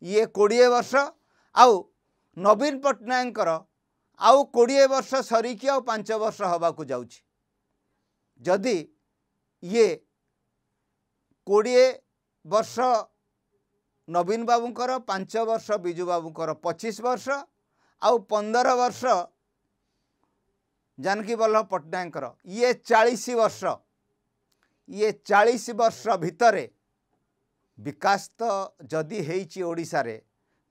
ଇଏ କୋଡ଼ିଏ ବର୍ଷ ଆଉ ନବୀନ ପଟ୍ଟନାୟକଙ୍କର ଆଉ କୋଡ଼ିଏ ବର୍ଷ ସରିକି ଆଉ ପାଞ୍ଚ ବର୍ଷ ହେବାକୁ ଯାଉଛି ଯଦି ଇଏ କୋଡ଼ିଏ ବର୍ଷ ନବୀନ ବାବୁଙ୍କର ପାଞ୍ଚ ବର୍ଷ ବିଜୁ ବାବୁଙ୍କର ପଚିଶ ବର୍ଷ ଆଉ ପନ୍ଦର ବର୍ଷ ଜାନକୀ ବଲ୍ଲଭ ପଟ୍ଟନାୟକଙ୍କର ଇଏ ଚାଳିଶ ବର୍ଷ ଇଏ ଚାଳିଶ ବର୍ଷ ଭିତରେ ବିକାଶ ତ ଯଦି ହେଇଛି ଓଡ଼ିଶାରେ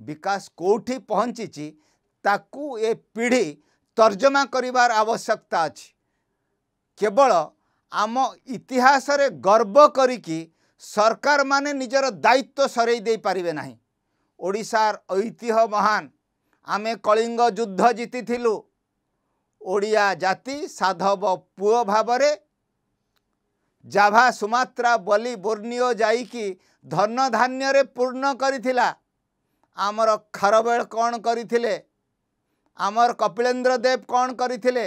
ବିକାଶ କେଉଁଠି ପହଞ୍ଚିଛି ତାକୁ ଏ ପିଢ଼ି ତର୍ଜମା କରିବାର ଆବଶ୍ୟକତା ଅଛି କେବଳ ଆମ ଇତିହାସରେ ଗର୍ବ କରିକି ସରକାରମାନେ ନିଜର ଦାୟିତ୍ୱ ସରେଇ ଦେଇପାରିବେ ନାହିଁ ଓଡ଼ିଶାର ଐତିହ୍ୟ ମହାନ ଆମେ କଳିଙ୍ଗ ଯୁଦ୍ଧ ଜିତିଥିଲୁ ଓଡ଼ିଆ ଜାତି ସାଧବ ପୁଅ ଭାବରେ ଜାଭା ସୁମାତ୍ରା ବଲି ବୋର୍ନିଓ ଯାଇକି ଧନଧାନ୍ୟରେ ପୂର୍ଣ୍ଣ କରିଥିଲା ଆମର ଖାରବେଳ କ'ଣ କରିଥିଲେ ଆମର କପିଳେନ୍ଦ୍ର ଦେବ କ'ଣ କରିଥିଲେ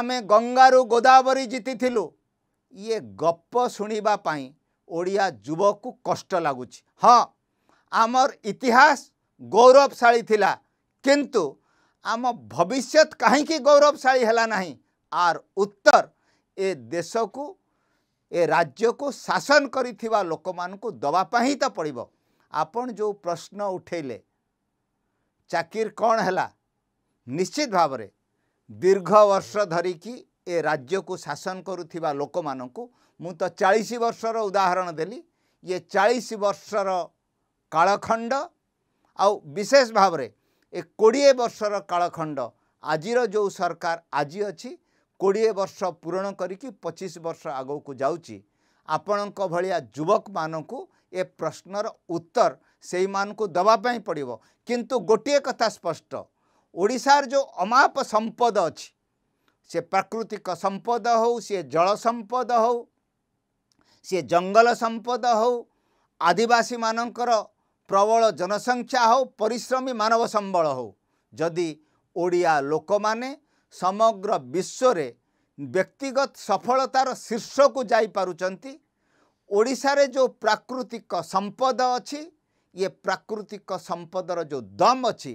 ଆମେ ଗଙ୍ଗାରୁ ଗୋଦାବରୀ ଜିତିଥିଲୁ ଇଏ ଗପ ଶୁଣିବା ପାଇଁ ଓଡ଼ିଆ ଯୁବକୁ କଷ୍ଟ ଲାଗୁଛି ହଁ ଆମର ଇତିହାସ ଗୌରବଶାଳୀ ଥିଲା କିନ୍ତୁ ଆମ ଭବିଷ୍ୟତ କାହିଁକି ଗୌରବଶାଳୀ ହେଲା ନାହିଁ ଆର୍ ଉତ୍ତର ଏ ଦେଶକୁ ଏ ରାଜ୍ୟକୁ ଶାସନ କରିଥିବା ଲୋକମାନଙ୍କୁ ଦେବା ପାଇଁ ହିଁ ତ ପଡ଼ିବ ଆପଣ ଯେଉଁ ପ୍ରଶ୍ନ ଉଠାଇଲେ ଚାକିର କ'ଣ ହେଲା ନିଶ୍ଚିତ ଭାବରେ ଦୀର୍ଘ ବର୍ଷ ଧରିକି ଏ ରାଜ୍ୟକୁ ଶାସନ କରୁଥିବା ଲୋକମାନଙ୍କୁ ମୁଁ ତ ଚାଳିଶ ବର୍ଷର ଉଦାହରଣ ଦେଲି ଇଏ ଚାଳିଶ ବର୍ଷର କାଳଖଣ୍ଡ ଆଉ ବିଶେଷ ଭାବରେ ଏ କୋଡ଼ିଏ ବର୍ଷର କାଳଖଣ୍ଡ ଆଜିର ଯେଉଁ ସରକାର ଆଜି ଅଛି କୋଡ଼ିଏ ବର୍ଷ ପୂରଣ କରିକି ପଚିଶ ବର୍ଷ ଆଗକୁ ଯାଉଛି ଆପଣଙ୍କ ଭଳିଆ ଯୁବକମାନଙ୍କୁ ଏ ପ୍ରଶ୍ନର ଉତ୍ତର ସେଇମାନଙ୍କୁ ଦେବା ପାଇଁ ପଡ଼ିବ କିନ୍ତୁ ଗୋଟିଏ କଥା ସ୍ପଷ୍ଟ ଓଡ଼ିଶାର ଯେଉଁ ଅମାପ ସମ୍ପଦ ଅଛି ସେ ପ୍ରାକୃତିକ ସମ୍ପଦ ହେଉ ସିଏ ଜଳ ସମ୍ପଦ ହେଉ ସିଏ ଜଙ୍ଗଲ ସମ୍ପଦ ହେଉ ଆଦିବାସୀମାନଙ୍କର ପ୍ରବଳ ଜନସଂଖ୍ୟା ହେଉ ପରିଶ୍ରମୀ ମାନବ ସମ୍ବଳ ହେଉ ଯଦି ଓଡ଼ିଆ ଲୋକମାନେ ସମଗ୍ର ବିଶ୍ୱରେ ବ୍ୟକ୍ତିଗତ ସଫଳତାର ଶୀର୍ଷକୁ ଯାଇପାରୁଛନ୍ତି ଓଡ଼ିଶାରେ ଯେଉଁ ପ୍ରାକୃତିକ ସମ୍ପଦ ଅଛି ଇଏ ପ୍ରାକୃତିକ ସମ୍ପଦର ଯେଉଁ ଦମ୍ ଅଛି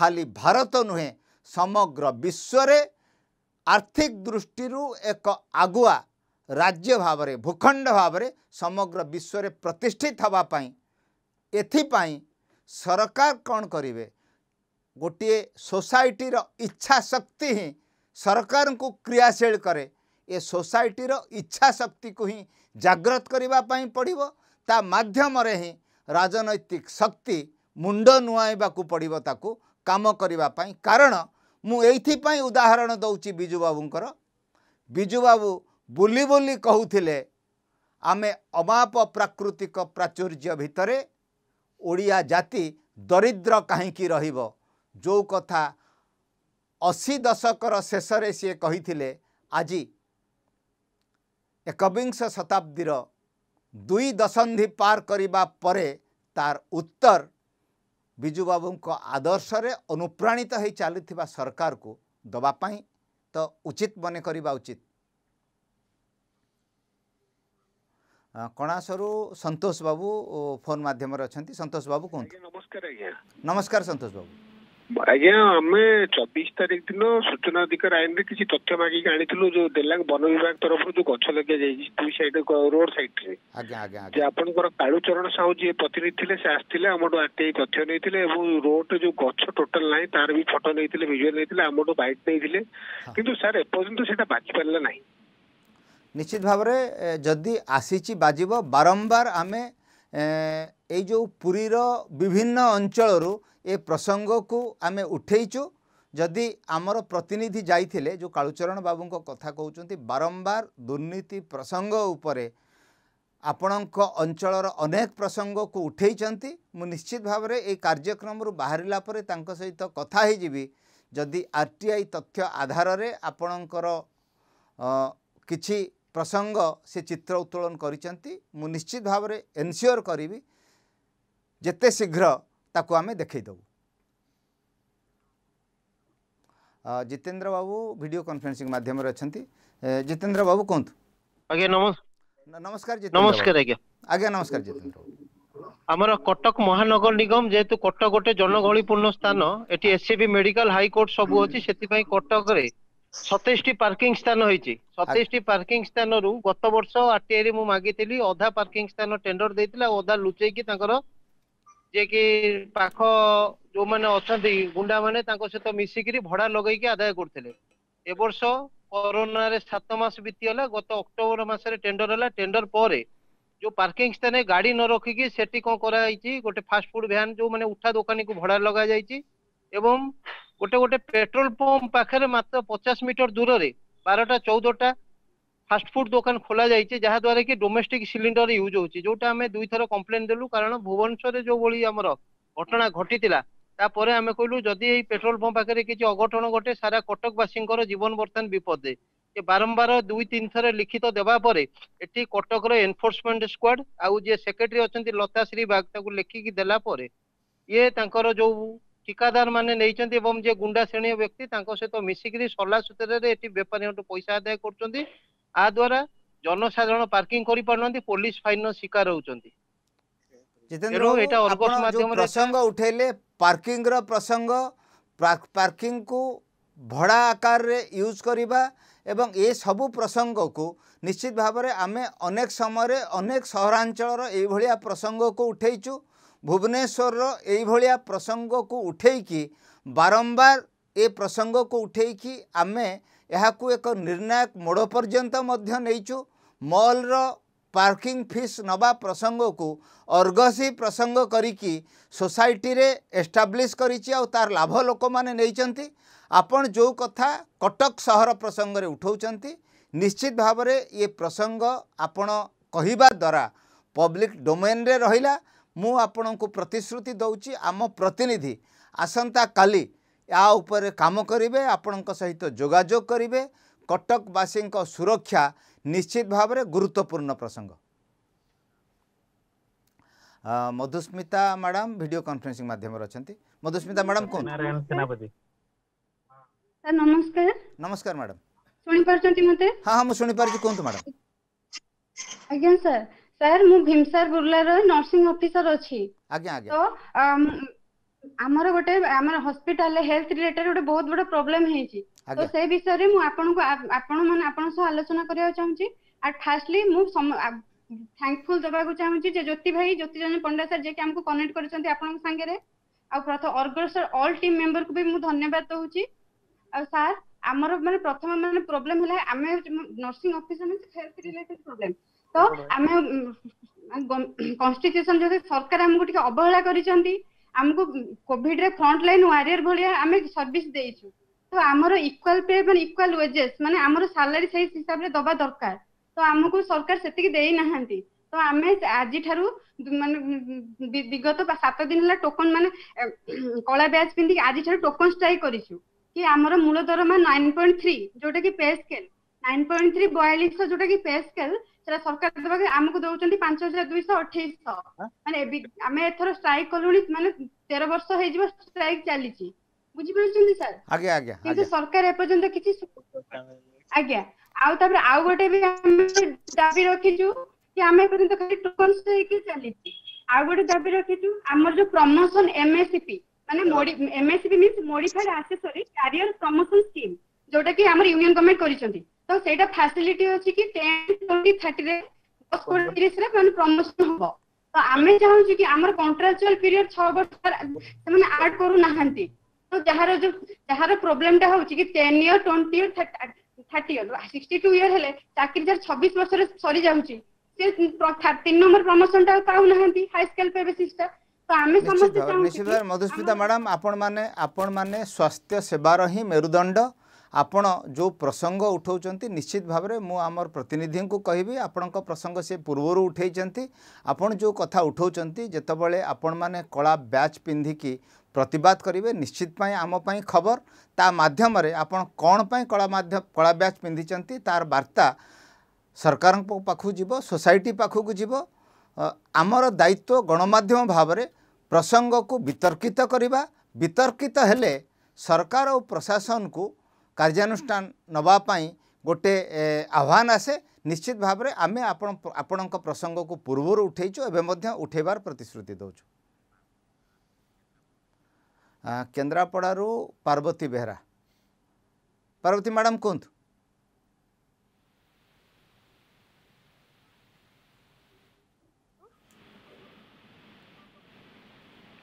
ଖାଲି ଭାରତ ନୁହେଁ ସମଗ୍ର ବିଶ୍ୱରେ ଆର୍ଥିକ ଦୃଷ୍ଟିରୁ ଏକ ଆଗୁଆ ରାଜ୍ୟ ଭାବରେ ଭୂଖଣ୍ଡ ଭାବରେ ସମଗ୍ର ବିଶ୍ୱରେ ପ୍ରତିଷ୍ଠିତ ହେବା ପାଇଁ ଏଥିପାଇଁ ସରକାର କ'ଣ କରିବେ ଗୋଟିଏ ସୋସାଇଟିର ଇଚ୍ଛା ଶକ୍ତି ହିଁ ସରକାରଙ୍କୁ କ୍ରିୟାଶୀଳ କରେ ଏ ସୋସାଇଟିର ଇଚ୍ଛା ଶକ୍ତିକୁ ହିଁ ଜାଗ୍ରତ କରିବା ପାଇଁ ପଡ଼ିବ ତା ମାଧ୍ୟମରେ ହିଁ ରାଜନୈତିକ ଶକ୍ତି ମୁଣ୍ଡ ନୁଆଁଇବାକୁ ପଡ଼ିବ ତାକୁ କାମ କରିବା ପାଇଁ କାରଣ ମୁଁ ଏଇଥିପାଇଁ ଉଦାହରଣ ଦେଉଛି ବିଜୁବାବୁଙ୍କର ବିଜୁବାବୁ ବୁଲି ବୁଲି କହୁଥିଲେ ଆମେ ଅମାପ ପ୍ରାକୃତିକ ପ୍ରାଚୁର୍ଯ୍ୟ ଭିତରେ ଓଡ଼ିଆ ଜାତି ଦରିଦ୍ର କାହିଁକି ରହିବ जो कथा असी दशक र शेष आज एकविंश शताब्दी र दुई दशन्धि पारापे तार उत्तर बाबू को आदर्श रे अनुप्राणित सरकार को दबा हुन्छ त उचित उचित मनकसहरू संतोष बाबू फोन माध्यम अहिले संतोष बाबू कमस्कार नमस्कार नमस्कार संतोष बाबू ଆଜ୍ଞା ଆମେ ଚବିଶ ତାରିଖ ଦିନ ସୂଚନା ଅଧିକାର ଆଇନରେ କିଛି ତଥ୍ୟ ମାଗିକି ଆଣିଥିଲୁ ଯୋଉ ଦେଲାଙ୍ଗ ବନ ବିଭାଗ ତରଫରୁ ଯୋଉ ଗଛ ଲଗାଯାଇଛି ଯାଇଛି ଦୁଇ ସାଇଡ ରୋଡ ସାଇଡରେ ଯେ ଆପଣଙ୍କର କାଳୁଚରଣ ସାହୁ ଯିଏ ପ୍ରତିନିଧି ଥିଲେ ସେ ଆସିଥିଲେ ଆମଠୁ ଆରଟିଆଇ ତଥ୍ୟ ନେଇଥିଲେ ଏବଂ ରୋଡରେ ଯୋଉ ଗଛ ଟୋଟାଲ ନାହିଁ ତାର ବି ଫଟୋ ନେଇଥିଲେ ଭିଜୁଆଲ ନେଇଥିଲେ ଆମଠୁ ବାଇଟ ନେଇଥିଲେ କିନ୍ତୁ ସାର୍ ଏପର୍ଯ୍ୟନ୍ତ ସେଟା ବାଜି ପାରିଲା ନାହିଁ ନିଶ୍ଚିତ ଭାବରେ ଯଦି ଆସିଛି ବାଜିବ ବାରମ୍ବାର ଆମେ ଏଇ ଯେଉଁ ପୁରୀର ବିଭିନ୍ନ ଅଞ୍ଚଳରୁ ଏ ପ୍ରସଙ୍ଗକୁ ଆମେ ଉଠେଇଛୁ ଯଦି ଆମର ପ୍ରତିନିଧି ଯାଇଥିଲେ ଯେଉଁ କାଳୁଚରଣ ବାବୁଙ୍କ କଥା କହୁଛନ୍ତି ବାରମ୍ବାର ଦୁର୍ନୀତି ପ୍ରସଙ୍ଗ ଉପରେ ଆପଣଙ୍କ ଅଞ୍ଚଳର ଅନେକ ପ୍ରସଙ୍ଗକୁ ଉଠେଇଛନ୍ତି ମୁଁ ନିଶ୍ଚିତ ଭାବରେ ଏଇ କାର୍ଯ୍ୟକ୍ରମରୁ ବାହାରିଲା ପରେ ତାଙ୍କ ସହିତ କଥା ହୋଇଯିବି ଯଦି ଆର୍ ଟି ଆଇ ତଥ୍ୟ ଆଧାରରେ ଆପଣଙ୍କର କିଛି ପ୍ରସଙ୍ଗ ସେ ଚିତ୍ର ଉତ୍ତୋଳନ କରିଛନ୍ତି ମୁଁ ନିଶ୍ଚିତ ଭାବରେ ଏନ୍ସିଓର କରିବି ଯେତେ ଶୀଘ୍ର ତାକୁ ଆମେ ଦେଖେଇଦେବୁ ଜିତେନ୍ଦ୍ର ବାବୁ ଭିଡ଼ିଓ କନଫରେନ୍ସିଂ ମାଧ୍ୟମରେ ଅଛନ୍ତି ଜିତେନ୍ଦ୍ର ବାବୁ କୁହନ୍ତୁ ଆଜ୍ଞା ନମସ୍କାର ନମସ୍କାର ଆଜ୍ଞା ଆଜ୍ଞା ନମସ୍କାର ଜିତେନ୍ଦ୍ର ବାବୁ ଆମର କଟକ ମହାନଗର ନିଗମ ଯେହେତୁ କଟକ ଗୋଟେ ଜନଗହଳିପୂର୍ଣ୍ଣ ସ୍ଥାନ ଏଠି ଏସ୍ସିବି ମେଡିକାଲ ହାଇକୋର୍ଟ ସବୁ ଅଛି ସେଥିପାଇଁ କଟକରେ ସତେଇଶଟି ପାର୍କିଂ ସ୍ଥାନ ହେଇଛି ସତେଇଶଟି ପାର୍କିଂ ସ୍ଥାନରୁ ଗତ ବର୍ଷ ଆରଟିଆଇରେ ମୁଁ ମାଗିଥିଲି ଅଧା ପାର୍କିଂ ସ୍ଥାନ ଟେଣ୍ଡର ଦେଇଥିଲା ଆଉ ଅଧା ଲୁଚେଇକି ତାଙ୍କର ଯିଏକି ପାଖ ଯୋଉମାନେ ଅଛନ୍ତି ଗୁଣ୍ଡା ମାନେ ତାଙ୍କ ସହିତ ମିଶିକିରି ଭଡ଼ା ଲଗେଇକି ଆଦାୟ କରୁଥିଲେ ଏ ବର୍ଷ କରୋନାରେ ସାତ ମାସ ବିତିଗଲା ଗତ ଅକ୍ଟୋବର ମାସରେ ଟେଣ୍ଡର ହେଲା ଟେଣ୍ଡର ପରେ ଯୋଉ ପାର୍କିଂ ସ୍ଥାନରେ ଗାଡ଼ି ନ ରଖିକି ସେଠି କ'ଣ କରାଯାଇଛି ଗୋଟେ ଫାଷ୍ଟ ଫୁଡ୍ ଭ୍ୟାନ୍ ଯୋଉମାନେ ଉଠା ଦୋକାନୀକୁ ଭଡ଼ା ଲଗାଯାଇଛି ଏବଂ ଗୋଟେ ଗୋଟେ ପେଟ୍ରୋଲ ପମ୍ପ ପାଖରେ ମାତ୍ର ପଚାଶ ମିଟର ଦୂରରେ ବାରଟା ଚଉଦଟା ଫାଷ୍ଟଫୁଡ ଦୋକାନ ଖୋଲା ଯାଇଛି ଯାହାଦ୍ୱାରା କି ଡୋମେଷ୍ଟିକ ସିଲିଣ୍ଡର ୟୁଜ ହଉଛି ଯୋଉଟା ଆମେ ଦୁଇଥର କମ୍ପ୍ଲେନ ଦେଲୁ କାରଣ ଭୁବନେଶ୍ୱରରେ ଯୋଉଭଳି ଆମର ଘଟଣା ଘଟିଥିଲା ତାପରେ ଆମେ କହିଲୁ ଯଦି ଏଇ ପେଟ୍ରୋଲ ପମ୍ପ ପାଖରେ କିଛି ଅଘଟଣ ଘଟେ ସାରା କଟକବାସୀଙ୍କର ଜୀବନ ବର୍ତ୍ତମାନ ବିପଦରେ ଏ ବାରମ୍ବାର ଦୁଇ ତିନି ଥର ଲିଖିତ ଦେବା ପରେ ଏଠି କଟକର ଏନଫୋର୍ସମେଣ୍ଟ ସ୍କ୍ୱାଡ ଆଉ ଯିଏ ସେକ୍ରେଟାରୀ ଅଛନ୍ତି ଲତା ଶ୍ରୀ ବାଗ ତାକୁ ଲେଖିକି ଦେଲା ପରେ ଇଏ ତାଙ୍କର ଯୋଉ ଠିକାଦାର ମାନେ ନେଇଛନ୍ତି ଏବଂ ଯିଏ ଗୁଣ୍ଡା ଶ୍ରେଣୀ ବ୍ୟକ୍ତି ତାଙ୍କ ସହିତ ମିଶିକିରି ସରିଲା ସୂତ୍ରରେ ଏଠି ବେପାରୀଙ୍କଠୁ ପଇସା ଆଦାୟ କରୁଛନ୍ତି ଆ ଦ୍ଵାରା ଜନସାଧାରଣ ପାର୍କିଂ କରିପାରୁନାହାନ୍ତି ପୋଲିସ ଫାଇନ୍ର ଶିକାର ହଉଛନ୍ତି ପ୍ରସଙ୍ଗ ଉଠେଇଲେ ପାର୍କିଂର ପ୍ରସଙ୍ଗ କୁ ଭଡ଼ା ଆକାରରେ ୟୁଜ୍ କରିବା ଏବଂ ଏ ସବୁ ପ୍ରସଙ୍ଗକୁ ନିଶ୍ଚିତ ଭାବରେ ଆମେ ଅନେକ ସମୟରେ ଅନେକ ସହରାଞ୍ଚଳର ଏଇଭଳିଆ ପ୍ରସଙ୍ଗକୁ ଉଠେଇଛୁ ଭୁବନେଶ୍ୱରର ଏଇଭଳିଆ ପ୍ରସଙ୍ଗକୁ ଉଠେଇକି ବାରମ୍ବାର ଏ ପ୍ରସଙ୍ଗକୁ ଉଠେଇକି ଆମେ ଏହାକୁ ଏକ ନିର୍ଣ୍ଣାୟକ ମୋଡ଼ ପର୍ଯ୍ୟନ୍ତ ମଧ୍ୟ ନେଇଛୁ ମଲ୍ର ପାର୍କିଂ ଫିସ୍ ନେବା ପ୍ରସଙ୍ଗକୁ ଅର୍ଘସି ପ୍ରସଙ୍ଗ କରିକି ସୋସାଇଟିରେ ଏଷ୍ଟାବ୍ଲିସ୍ କରିଛି ଆଉ ତା'ର ଲାଭ ଲୋକମାନେ ନେଇଛନ୍ତି ଆପଣ ଯେଉଁ କଥା କଟକ ସହର ପ୍ରସଙ୍ଗରେ ଉଠାଉଛନ୍ତି ନିଶ୍ଚିତ ଭାବରେ ଇଏ ପ୍ରସଙ୍ଗ ଆପଣ କହିବା ଦ୍ୱାରା ପବ୍ଲିକ୍ ଡୋମେନ୍ରେ ରହିଲା ମୁଁ ଆପଣଙ୍କୁ ପ୍ରତିଶ୍ରୁତି ଦେଉଛି ଆମ ପ୍ରତିନିଧି ଆସନ୍ତାକାଲି ଏହା ଉପରେ କାମ କରିବେ ଆପଣଙ୍କ ସହିତ ଯୋଗାଯୋଗ କରିବେ କଟକବାସୀଙ୍କ ସୁରକ୍ଷା ନିଶ୍ଚିତ ଭାବରେ ଗୁରୁତ୍ୱପୂର୍ଣ୍ଣ ପ୍ରସଙ୍ଗ ମଧୁସ୍ମିତା ମ୍ୟାଡ଼ାମ ଭିଡ଼ିଓ କନଫରେନ୍ସିଂ ମାଧ୍ୟମରେ ଅଛନ୍ତି ମଧୁସ୍ମିତା ମ୍ୟାଡ଼ାମ କୁହନ୍ତୁ ନମସ୍କାର ନମସ୍କାର ମ୍ୟାଡ଼ାମ ଶୁଣିପାରୁଛନ୍ତି ମୋତେ ହଁ ହଁ ମୁଁ ଶୁଣିପାରୁଛି କୁହନ୍ତୁ ମ୍ୟାଡ଼ାମ ଆଜ୍ଞା ସାର୍ ସାର୍ ମୁଁ ଭୀମସାର ବୁର୍ଲାର ନର୍ସିଂ ଅଫିସର ଅଛି ତ ଆମର ଗୋଟେ ଆମର ହସ୍ପିଟାଲରେ ହେଲ୍ଥ ରିଲେଟେଡ୍ ଗୋଟେ ବହୁତ ବଡ଼ ପ୍ରୋବ୍ଲେମ ହେଇଛି ତ ସେ ବିଷୟରେ ମୁଁ ଆପଣଙ୍କୁ ଆପଣ ମାନେ ଆପଣଙ୍କ ସହ ଆଲୋଚନା କରିବାକୁ ଚାହୁଁଛି ଆଉ ଫାର୍ଷ୍ଟଲି ମୁଁ ଥ୍ୟାଙ୍କଫୁଲ ଦେବାକୁ ଚାହୁଁଛି ଯେ ଜ୍ୟୋତି ଭାଇ ଜ୍ୟୋତି ରଞ୍ଜନ ପଣ୍ଡା ସାର୍ ଯିଏକି ଆମକୁ କନେକ୍ଟ କରିଛନ୍ତି ଆପଣଙ୍କ ସାଙ୍ଗରେ ଆଉ ପ୍ରଥମ ଅର୍ଗର ସାର୍ ଅଲ୍ ଟିମ୍ ମେମ୍ବରକୁ ବି ମୁଁ ଧନ୍ୟବାଦ ଦଉଛି ଆଉ ସାର୍ ଆମର ମାନେ ପ୍ରଥମ ମାନେ ପ୍ରୋବ୍ଲେମ ହେଲା ଆମେ nursing officer health related problem ତ ଆମେ constitution ଯୋଉଟା ସରକାର ଆମକୁ ଟିକେ ଅବହେଳା କରିଛନ୍ତି ଆମକୁ କୋଭିଡ ରେ ଫ୍ରଣ୍ଟ ଲାଇନ ୱାରିୟର ଭଳିଆ ଆମେ ସର୍ଭିସ ଦେଇଛୁ ତ ଆମର ଇକ୍ୱାଲ ପେ ମାନେ ଇକ୍ୱାଲ ୱେଜେସ ମାନେ ଆମର ସାଲାରୀ ସେଇ ହିସାବରେ ଦବା ଦରକାର ତ ଆମକୁ ସରକାର ସେତିକି ଦେଇନାହାନ୍ତି ତ ଆମେ ଆଜିଠାରୁ ମାନେ ବିଗତ ସାତ ଦିନ ହେଲା ଟୋକନ ମାନେ କଳା ବ୍ୟାଚ୍ ପିନ୍ଧିକି ଆଜିଠାରୁ ଟୋକନ ଷ୍ଟ୍ରାଇକ୍ କରିଛୁ କି ଆମର ମୂଳ ଦରମା ନାଇନ ପଏଣ୍ଟ ଥ୍ରୀ ଯୋଉଟା କି pay scale nine point three ବୟାଳିଶଶହ ଯୋଉଟା କି ପେ ସ୍କେଲ ସେଟା ସରକାର ଦେବାକୁ ଆମକୁ ଦଉଛନ୍ତି ପାଞ୍ଚ ହଜାର ଦୁଇଶହ ଅଠେଇଶହ ମାନେ ଆମେ ଏଥର ଷ୍ଟ୍ରାଇକ୍ କଲୁଣି ମାନେ ତେର ବର୍ଷ ହେଇଯିବ ଷ୍ଟ୍ରାଇକ୍ ଚାଲିଛି ବୁଝିପାରୁଛନ୍ତି ସାର୍ ଆଜ୍ଞା ଆଜ୍ଞା କିନ୍ତୁ ସରକାର ଏପର୍ଯ୍ୟନ୍ତ କିଛି ଆଜ୍ଞା ଆଉ ତାପରେ ଆଉ ଗୋଟେ ବି ଆମେ ଦାବି ରଖିଛୁ କି ଆମେ ଏପର୍ଯ୍ୟନ୍ତ ଖାଲି ଟୋକନ୍ସ ହେଇକି ଚାଲିଛି ଆଉ ଗୋଟେ ଦାବି ରଖିଛୁ ଆମର ଯୋଉ ପ୍ରମୋସନ ଏମଏସପି ମାନେ MSP means modified accessory career promotion scheme ଯୋଉଟା କି ଆମର ୟୁନିୟନ ଗଭର୍ଣ୍ଣମେଣ୍ଟ କରିଛନ୍ତି ତ ସେଇଟା ଫାସିଲିଟି ଅଛି କି ଟେନ୍ ଟ୍ୱେଣ୍ଟି ଥାର୍ଟିରେ ଦଶ କୋଡ଼ିଏ ତିରିଶରେ ମାନେ ପ୍ରମୋସନ ହବ ତ ଆମେ ଚାହୁଁଛୁ କି ଆମର କଣ୍ଟ୍ରାକ୍ଚୁଆଲ ପିରିୟଡ ଛଅ ବର୍ଷ ସେମାନେ ଆଡ୍ କରୁନାହାନ୍ତି ତ ଯାହାର ଯୋଉ ଯାହାର ପ୍ରୋବ୍ଲେମଟା ହଉଛି କି ten year twenty year thirty year sixty two year ହେଲେ ଚାକିରି ଯାହାର ଛବିଶ ବର୍ଷରେ ସରିଯାଉଛି ସେ ତିନି ନମ୍ବର ପ୍ରମୋସନଟା ଆଉ ପାଉନାହାନ୍ତି ହାଇ ସ୍କେଲ ପେ ବେସିସଟା ନିଶ୍ଚିତ ନିଶ୍ଚିତ ମଧୁସ୍ମିତା ମ୍ୟାଡ଼ାମ୍ ଆପଣମାନେ ମାନେ ସ୍ୱାସ୍ଥ୍ୟ ସେବାର ହିଁ ମେରୁଦଣ୍ଡ ଆପଣ ଯେଉଁ ପ୍ରସଙ୍ଗ ଉଠାଉଛନ୍ତି ନିଶ୍ଚିତ ଭାବରେ ମୁଁ ଆମର ପ୍ରତିନିଧିଙ୍କୁ କହିବି ଆପଣଙ୍କ ପ୍ରସଙ୍ଗ ସେ ପୂର୍ବରୁ ଉଠାଇଛନ୍ତି ଆପଣ ଯେଉଁ କଥା ଉଠାଉଛନ୍ତି ଯେତେବେଳେ ଆପଣମାନେ କଳା ବ୍ୟାଚ୍ ପିନ୍ଧିକି ପ୍ରତିବାଦ କରିବେ ନିଶ୍ଚିତ ପାଇଁ ଆମ ପାଇଁ ଖବର ତା ମାଧ୍ୟମରେ ଆପଣ କ'ଣ ପାଇଁ କଳା ମାଧ୍ୟମ କଳା ବ୍ୟାଚ୍ ପିନ୍ଧିଛନ୍ତି ତା'ର ବାର୍ତ୍ତା ସରକାରଙ୍କ ପାଖକୁ ଯିବ ସୋସାଇଟି ପାଖକୁ ଯିବ ଆମର ଦାୟିତ୍ୱ ଗଣମାଧ୍ୟମ ଭାବରେ ପ୍ରସଙ୍ଗକୁ ବିତର୍କିତ କରିବା ବିତର୍କିତ ହେଲେ ସରକାର ଓ ପ୍ରଶାସନକୁ କାର୍ଯ୍ୟାନୁଷ୍ଠାନ ନେବା ପାଇଁ ଗୋଟେ ଆହ୍ୱାନ ଆସେ ନିଶ୍ଚିତ ଭାବରେ ଆମେ ଆପଣ ଆପଣଙ୍କ ପ୍ରସଙ୍ଗକୁ ପୂର୍ବରୁ ଉଠାଇଛୁ ଏବେ ମଧ୍ୟ ଉଠାଇବାର ପ୍ରତିଶ୍ରୁତି ଦେଉଛୁ କେନ୍ଦ୍ରାପଡ଼ାରୁ ପାର୍ବତୀ ବେହେରା ପାର୍ବତୀ ମ୍ୟାଡ଼ାମ୍ କୁହନ୍ତୁ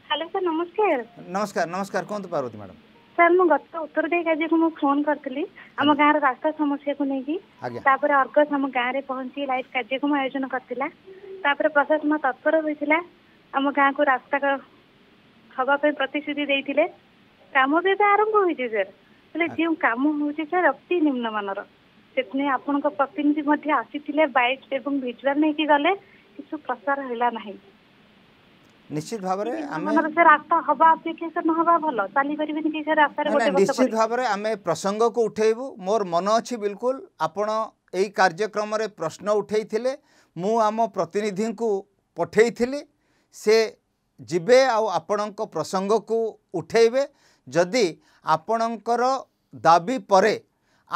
ହ୍ୟାଲୋ ସାର୍ ନମସ୍କାର ନମସ୍କାର ନମସ୍କାର କୁହନ୍ତୁ ପାର୍ବତୀ ମ୍ୟାଡ଼ାମ୍ ସାର୍ ମୁଁ ଗତ ଉତ୍ତର ଦେଇ କାର୍ଯ୍ୟକୁ ମୁଁ ଫୋନ କରିଥିଲି ଆମ ଗାଁର ରାସ୍ତା ସମସ୍ୟାକୁ ନେଇକି ତାପରେ ଅର୍ଗସ ଆମ ଗାଁରେ ପହଞ୍ଚି ଲାଇଭ କାର୍ଯ୍ୟକ୍ରମ ଆୟୋଜନ କରିଥିଲା ତାପରେ ପ୍ରଶାସନ ତତ୍ପର ହୋଇଥିଲା ଆମ ଗାଁକୁ ରାସ୍ତା ହବା ପାଇଁ ପ୍ରତିଶ୍ରୁତି ଦେଇଥିଲେ କାମ ବି ଏବେ ଆରମ୍ଭ ହୋଇଛି ସାର୍ ହେଲେ ଯେଉଁ କାମ ହେଉଛି ସାର୍ ଅତି ନିମ୍ନମାନର ସେଥିପାଇଁ ଆପଣଙ୍କ ପ୍ରତିନିଧି ମଧ୍ୟ ଆସିଥିଲେ ବାଇକ୍ ଏବଂ ଭିଜୁଆଲ ନେଇକି ଗଲେ কিছু প্রচার হলা না ନିଶ୍ଚିତ ଭାବରେ ଆମେ ସେ ରାସ୍ତା ହବା ଅପେକ୍ଷା ନ ହବା ଭଲ ଚାଲି ପାରିବେନି କି ସେ ରାସ୍ତାରେ ନିଶ୍ଚିତ ଭାବରେ ଆମେ ପ୍ରସଙ୍ଗକୁ ଉଠେଇବୁ ମୋର ମନ ଅଛି ବିଲକୁଲ ଆପଣ ଏଇ କାର୍ଯ୍ୟକ୍ରମରେ ପ୍ରଶ୍ନ ଉଠେଇଥିଲେ ମୁଁ ଆମ ପ୍ରତିନିଧିଙ୍କୁ ପଠେଇଥିଲି ସେ ଯିବେ ଆଉ ଆପଣଙ୍କ ପ୍ରସଙ୍ଗକୁ ଉଠେଇବେ ଯଦି ଆପଣଙ୍କର ଦାବି ପରେ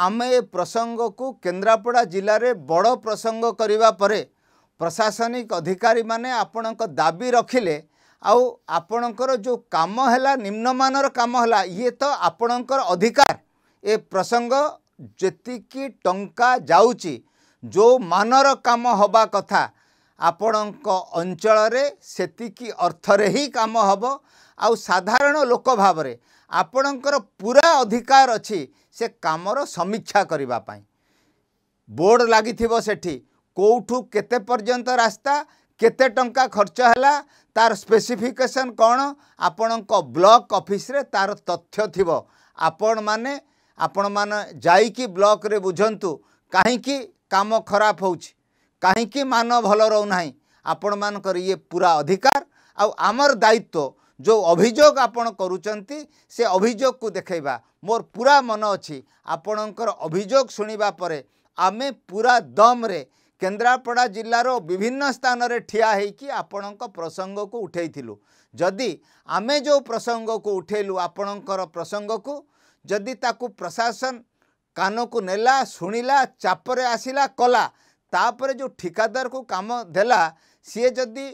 ଆମେ ଏ ପ୍ରସଙ୍ଗକୁ କେନ୍ଦ୍ରାପଡ଼ା ଜିଲ୍ଲାରେ ବଡ଼ ପ୍ରସଙ୍ଗ କରିବା ପରେ ପ୍ରଶାସନିକ ଅଧିକାରୀମାନେ ଆପଣଙ୍କ ଦାବି ରଖିଲେ ଆଉ ଆପଣଙ୍କର ଯେଉଁ କାମ ହେଲା ନିମ୍ନମାନର କାମ ହେଲା ଇଏ ତ ଆପଣଙ୍କର ଅଧିକାର ଏ ପ୍ରସଙ୍ଗ ଯେତିକି ଟଙ୍କା ଯାଉଛି ଯେଉଁ ମାନର କାମ ହେବା କଥା ଆପଣଙ୍କ ଅଞ୍ଚଳରେ ସେତିକି ଅର୍ଥରେ ହିଁ କାମ ହେବ ଆଉ ସାଧାରଣ ଲୋକ ଭାବରେ ଆପଣଙ୍କର ପୁରା ଅଧିକାର ଅଛି ସେ କାମର ସମୀକ୍ଷା କରିବା ପାଇଁ ବୋର୍ଡ଼ ଲାଗିଥିବ ସେଠି କେଉଁଠୁ କେତେ ପର୍ଯ୍ୟନ୍ତ ରାସ୍ତା କେତେ ଟଙ୍କା ଖର୍ଚ୍ଚ ହେଲା ତାର ସ୍ପେସିଫିକେସନ୍ କ'ଣ ଆପଣଙ୍କ ବ୍ଲକ୍ ଅଫିସରେ ତାର ତଥ୍ୟ ଥିବ ଆପଣମାନେ ଆପଣମାନେ ଯାଇକି ବ୍ଲକ୍ରେ ବୁଝନ୍ତୁ କାହିଁକି କାମ ଖରାପ ହେଉଛି କାହିଁକି ମାନ ଭଲ ରହୁନାହିଁ ଆପଣମାନଙ୍କର ଇଏ ପୁରା ଅଧିକାର ଆଉ ଆମର ଦାୟିତ୍ୱ ଯେଉଁ ଅଭିଯୋଗ ଆପଣ କରୁଛନ୍ତି ସେ ଅଭିଯୋଗକୁ ଦେଖାଇବା ମୋର ପୁରା ମନ ଅଛି ଆପଣଙ୍କର ଅଭିଯୋଗ ଶୁଣିବା ପରେ ଆମେ ପୁରା ଦମ୍ରେ କେନ୍ଦ୍ରାପଡ଼ା ଜିଲ୍ଲାର ବିଭିନ୍ନ ସ୍ଥାନରେ ଠିଆ ହୋଇକି ଆପଣଙ୍କ ପ୍ରସଙ୍ଗକୁ ଉଠାଇଥିଲୁ ଯଦି ଆମେ ଯେଉଁ ପ୍ରସଙ୍ଗକୁ ଉଠାଇଲୁ ଆପଣଙ୍କର ପ୍ରସଙ୍ଗକୁ ଯଦି ତାକୁ ପ୍ରଶାସନ କାନକୁ ନେଲା ଶୁଣିଲା ଚାପରେ ଆସିଲା କଲା ତାପରେ ଯେଉଁ ଠିକାଦାରକୁ କାମ ଦେଲା ସିଏ ଯଦି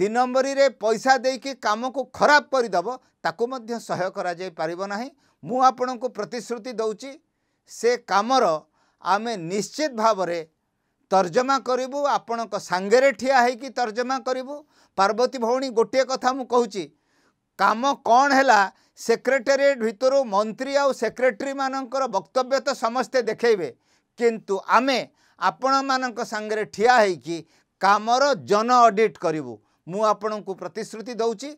ଦିନମ୍ବରୀରେ ପଇସା ଦେଇକି କାମକୁ ଖରାପ କରିଦେବ ତାକୁ ମଧ୍ୟ ସହ୍ୟ କରାଯାଇପାରିବ ନାହିଁ ମୁଁ ଆପଣଙ୍କୁ ପ୍ରତିଶ୍ରୁତି ଦେଉଛି ସେ କାମର ଆମେ ନିଶ୍ଚିତ ଭାବରେ ତର୍ଜମା କରିବୁ ଆପଣଙ୍କ ସାଙ୍ଗରେ ଠିଆ ହେଇକି ତର୍ଜମା କରିବୁ ପାର୍ବତୀ ଭଉଣୀ ଗୋଟିଏ କଥା ମୁଁ କହୁଛି କାମ କ'ଣ ହେଲା ସେକ୍ରେଟେରିଏଟ୍ ଭିତରୁ ମନ୍ତ୍ରୀ ଆଉ ସେକ୍ରେଟେରୀମାନଙ୍କର ବକ୍ତବ୍ୟ ତ ସମସ୍ତେ ଦେଖେଇବେ କିନ୍ତୁ ଆମେ ଆପଣମାନଙ୍କ ସାଙ୍ଗରେ ଠିଆ ହେଇକି କାମର ଜନ ଅଡ଼ିଟ୍ କରିବୁ ମୁଁ ଆପଣଙ୍କୁ ପ୍ରତିଶ୍ରୁତି ଦେଉଛି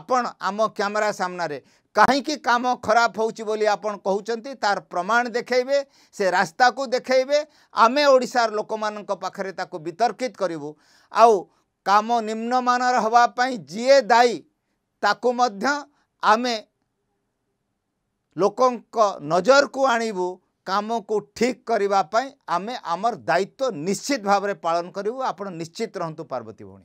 ଆପଣ ଆମ କ୍ୟାମେରା ସାମ୍ନାରେ कहीं कम खराब हो आप कहते तार प्रमाण देखेबे से रास्ता को देखे आम ओडार लोक मानते वितर्कित करूँ आउ कम निम्न मान हाँपाई जीए दायी ताकू आम लोक नजर को आणबू कम को ठीक करने आम आम दायित्व निश्चित भाव पालन करूँ आप निश्चित रुँ पार्वती भाई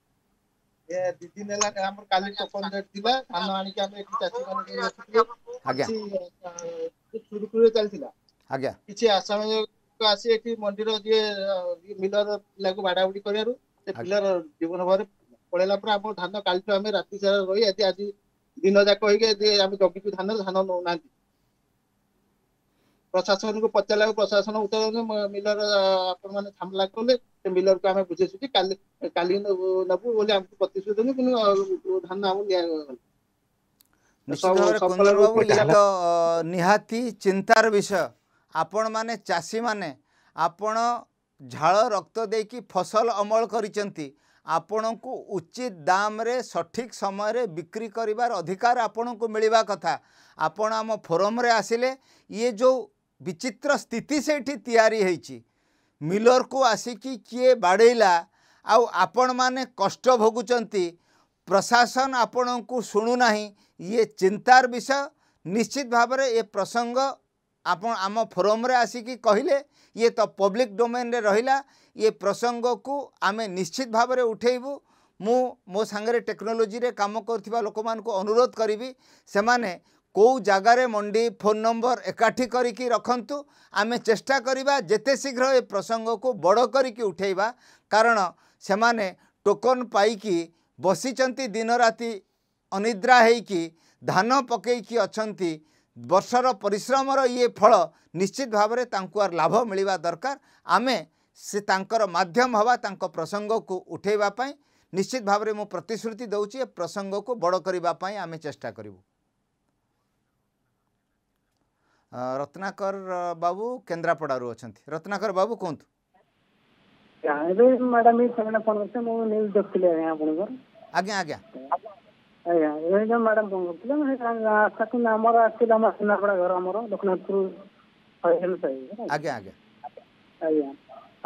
ଏ ଦି ଦିନ ହେଲା ଆମର କାଲି ଟୋକନ ରେଟ୍ ଥିଲା ଧାନ ଆଣିକି ଆମେ ଏଠି ଚାଷୀ ମାନେ ସୁରୁଖୁରୁରେ ଚାଲିଥିଲା ଆଜ୍ଞା କିଛି ଆସାମୀୟ ଲୋକ ଆସି ଏଠି ମଣ୍ଡିର ଯିଏ ମିଲର ପିଲାକୁ ବାଡ଼ାବୁଡ଼ି କରିବାରୁ ସେ ପିଲାର ଜୀବନ ଭାବରେ ପଳେଇଲା ପରେ ଆମ ଧାନ କାଲିଠୁ ଆମେ ରାତି ସାରା ରହି ଆଜି ଆଜି ଦିନ ଯାକ ହେଇକି ଆମେ ଜଗିଛୁ ଧାନ ଧାନ ନଉନାହାନ୍ତି ପ୍ରଶାସନକୁ ପଚାରିଲା ପ୍ରଶାସନ ଉତ୍ତର ମିଲର ଆପଣମାନେ ଝାମଲା କଲେ ସେ ମିଲରକୁ ଆମେ ବୁଝେଇଛୁ କାଲି କାଲି ନେବୁ ବୋଲି ଆମକୁ ପ୍ରତିଶ୍ରୁତି ଦେଲୁ କିନ୍ତୁ ଧାନ ଆମକୁ ଦିଆଗଲା ନିହାତି ଚିନ୍ତାର ବିଷୟ ଆପଣମାନେ ଚାଷୀମାନେ ଆପଣ ଝାଳ ରକ୍ତ ଦେଇକି ଫସଲ ଅମଳ କରିଛନ୍ତି ଆପଣଙ୍କୁ ଉଚିତ ଦାମରେ ସଠିକ୍ ସମୟରେ ବିକ୍ରି କରିବାର ଅଧିକାର ଆପଣଙ୍କୁ ମିଳିବା କଥା ଆପଣ ଆମ ଫୋରମରେ ଆସିଲେ ଇଏ ଯେଉଁ विचित्र स्थित से मिलर को आसिकी किए बाड़ेला आपण मैने कष्ट भोगुंट प्रशासन आपण को शुणुना ये चिंतार विषय निश्चित भाव ये प्रसंग आम फोरम आसिक कहले ये तो पब्लिक डोमेन रे रहिला ये प्रसंग को आमे निश्चित भाव उठेबू मु मो सांगे टेक्नोलोजी काम कर लोक मूँ करी से କେଉଁ ଜାଗାରେ ମଣ୍ଡି ଫୋନ୍ ନମ୍ବର ଏକାଠି କରିକି ରଖନ୍ତୁ ଆମେ ଚେଷ୍ଟା କରିବା ଯେତେ ଶୀଘ୍ର ଏ ପ୍ରସଙ୍ଗକୁ ବଡ଼ କରିକି ଉଠାଇବା କାରଣ ସେମାନେ ଟୋକନ୍ ପାଇକି ବସିଛନ୍ତି ଦିନରାତି ଅନିଦ୍ରା ହେଇକି ଧାନ ପକେଇକି ଅଛନ୍ତି ବର୍ଷର ପରିଶ୍ରମର ଇଏ ଫଳ ନିଶ୍ଚିତ ଭାବରେ ତାଙ୍କୁ ଆର୍ ଲାଭ ମିଳିବା ଦରକାର ଆମେ ସେ ତାଙ୍କର ମାଧ୍ୟମ ହେବା ତାଙ୍କ ପ୍ରସଙ୍ଗକୁ ଉଠାଇବା ପାଇଁ ନିଶ୍ଚିତ ଭାବରେ ମୁଁ ପ୍ରତିଶ୍ରୁତି ଦେଉଛି ଏ ପ୍ରସଙ୍ଗକୁ ବଡ଼ କରିବା ପାଇଁ ଆମେ ଚେଷ୍ଟା କରିବୁ ରତ୍ନାକର ବାବୁ କେନ୍ଦ୍ରାପଡ଼ାରୁ ଅଛନ୍ତି ରତ୍ନାକର ବାବୁ କୁହନ୍ତୁ ଏବେ ମ୍ୟାଡାମ ଏଇ ସେମାନେ ଫୋନ କରିଥିଲେ ମୁଁ ନ୍ୟୁଜ ଦେଖୁଥିଲି ଆଜ୍ଞା ଆପଣଙ୍କର ଆଜ୍ଞା ଆଜ୍ଞା ଆଜ୍ଞା ଏବେ ଯୋଉ ମ୍ୟାଡାମ ଫୋନ କରିଥିଲେ ତାକୁ ଆମର ଆକ୍ଚୁଆଲି ଆମ ସୁନାପଡ଼ା ଘର ଆମର ଦକ୍ଷିଣପୁର ହରିଜନ ସାହି ଆଜ୍ଞା ଆଜ୍ଞା ଆଜ୍ଞା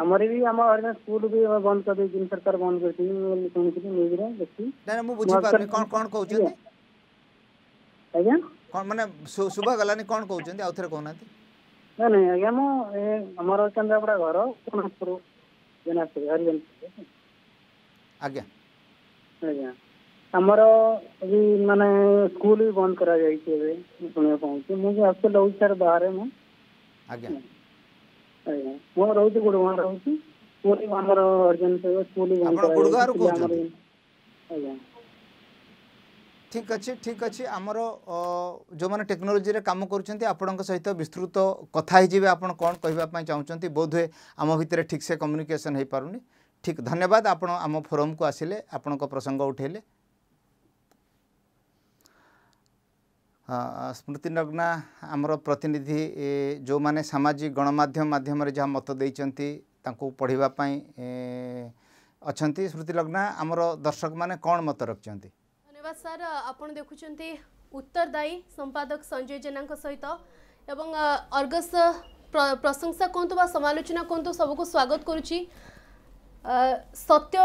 ଆମର ବି ଆମ ହରିଜନ ସ୍କୁଲ ବି ବନ୍ଦ କରିଦେଇଛନ୍ତି ସରକାର ବନ୍ଦ କରିଛନ୍ତି ମୁଁ ଶୁଣିଥିଲି ନ୍ୟୁଜରେ ଦେଖି ମୁଁ ବୁଝିପାରୁନି କଣ କଣ କହୁଛନ୍ତି ଆଜ୍ଞା କ'ଣ ମାନେ ଶୁଭା ଗଲାନି କ'ଣ କହୁଛନ୍ତି ଆଉ ଥରେ କହୁନାହାନ୍ତି ନାଇଁ ନାଇଁ ଆଜ୍ଞା ମୁଁ ଆମର କେନ୍ଦ୍ରାପଡ଼ା ଘର ଆଜ୍ଞା ଆଜ୍ଞା ଆମର ବି ମାନେ ସ୍କୁଲ ବି ବନ୍ଦ କରାଯାଇଛି ଏବେ ମୁଁ ଶୁଣିବାକୁ ପାଉଛି ମୁଁ ବି ଆସୁଛି ରହୁଛି ସାର୍ ବାହାରେ ମୁଁ ଆଜ୍ଞା ଆଜ୍ଞା ମୁଁ ରହୁଛି ଗୁଡ଼ଗାଁ ରହୁଛି ସ୍କୁଲ ଆମର ଅର୍ଜନ ସ୍କୁଲ ବନ୍ଦ କରାଯାଇଛି ଆମର ଆଜ୍ଞା ଠିକ୍ ଅଛି ଠିକ୍ ଅଛି ଆମର ଯେଉଁମାନେ ଟେକ୍ନୋଲୋଜିରେ କାମ କରୁଛନ୍ତି ଆପଣଙ୍କ ସହିତ ବିସ୍ତୃତ କଥା ହେଇଯିବେ ଆପଣ କ'ଣ କହିବା ପାଇଁ ଚାହୁଁଛନ୍ତି ବୋଧହୁଏ ଆମ ଭିତରେ ଠିକ୍ସେ କମ୍ୟୁନିକେସନ୍ ହେଇପାରୁନି ଠିକ୍ ଧନ୍ୟବାଦ ଆପଣ ଆମ ଫୋରମ୍କୁ ଆସିଲେ ଆପଣଙ୍କ ପ୍ରସଙ୍ଗ ଉଠାଇଲେ ସ୍ମୃତି ନଗ୍ନା ଆମର ପ୍ରତିନିଧି ଯେଉଁମାନେ ସାମାଜିକ ଗଣମାଧ୍ୟମ ମାଧ୍ୟମରେ ଯାହା ମତ ଦେଇଛନ୍ତି ତାଙ୍କୁ ପଢ଼ିବା ପାଇଁ ଅଛନ୍ତି ସ୍ମୃତି ଲଗ୍ନା ଆମର ଦର୍ଶକମାନେ କ'ଣ ମତ ରଖିଛନ୍ତି ଧନ୍ୟବାଦ ସାର୍ ଆପଣ ଦେଖୁଛନ୍ତି ଉତ୍ତରଦାୟୀ ସମ୍ପାଦକ ସଞ୍ଜୟ ଜେନାଙ୍କ ସହିତ ଏବଂ ଅର୍ଗସ ପ୍ରଶଂସା କୁହନ୍ତୁ ବା ସମାଲୋଚନା କୁହନ୍ତୁ ସବୁକୁ ସ୍ୱାଗତ କରୁଛି ସତ୍ୟ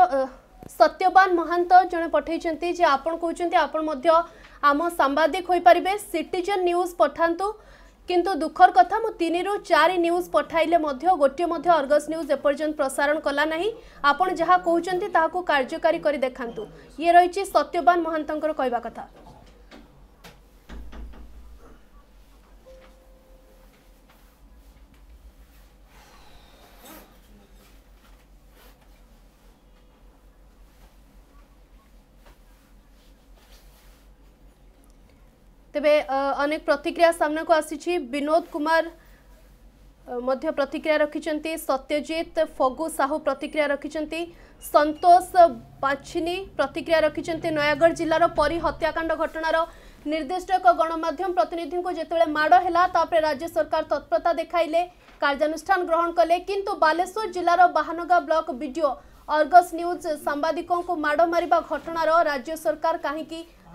ସତ୍ୟବାନ ମହାନ୍ତ ଜଣେ ପଠାଇଛନ୍ତି ଯେ ଆପଣ କହୁଛନ୍ତି ଆପଣ ମଧ୍ୟ ଆମ ସାମ୍ବାଦିକ ହୋଇପାରିବେ ସିଟିଜନ୍ ନ୍ୟୁଜ୍ ପଠାନ୍ତୁ କିନ୍ତୁ ଦୁଃଖର କଥା ମୁଁ ତିନିରୁ ଚାରି ନ୍ୟୁଜ୍ ପଠାଇଲେ ମଧ୍ୟ ଗୋଟିଏ ମଧ୍ୟ ଅର୍ଗସ୍ ନ୍ୟୁଜ୍ ଏପର୍ଯ୍ୟନ୍ତ ପ୍ରସାରଣ କଲା ନାହିଁ ଆପଣ ଯାହା କହୁଛନ୍ତି ତାହାକୁ କାର୍ଯ୍ୟକାରୀ କରି ଦେଖାନ୍ତୁ ଇଏ ରହିଛି ସତ୍ୟବାନ ମହାନ୍ତଙ୍କର କହିବା କଥା तबे अनेक प्रतिक्रिया सामना को आसी विनोद कुमार मध्य प्रतिक्रिया रखिंट सत्यजित फगु साहू प्रतिक्रिया रखिंट संतोष बाछनी प्रतिक्रिया रखिंट नयगढ़ जिलार परी हत्याकांड घटनार निर्दिष्ट एक गणमाम प्रतिनिधि को जिते माड़पर राज्य सरकार तत्परता देखा कार्यानुष्ठान ग्रहण कले कि बालेश्वर जिलार Bahanaga block video Argus news सांबादिकड़ मार घटनार राज्य सरकार कहीं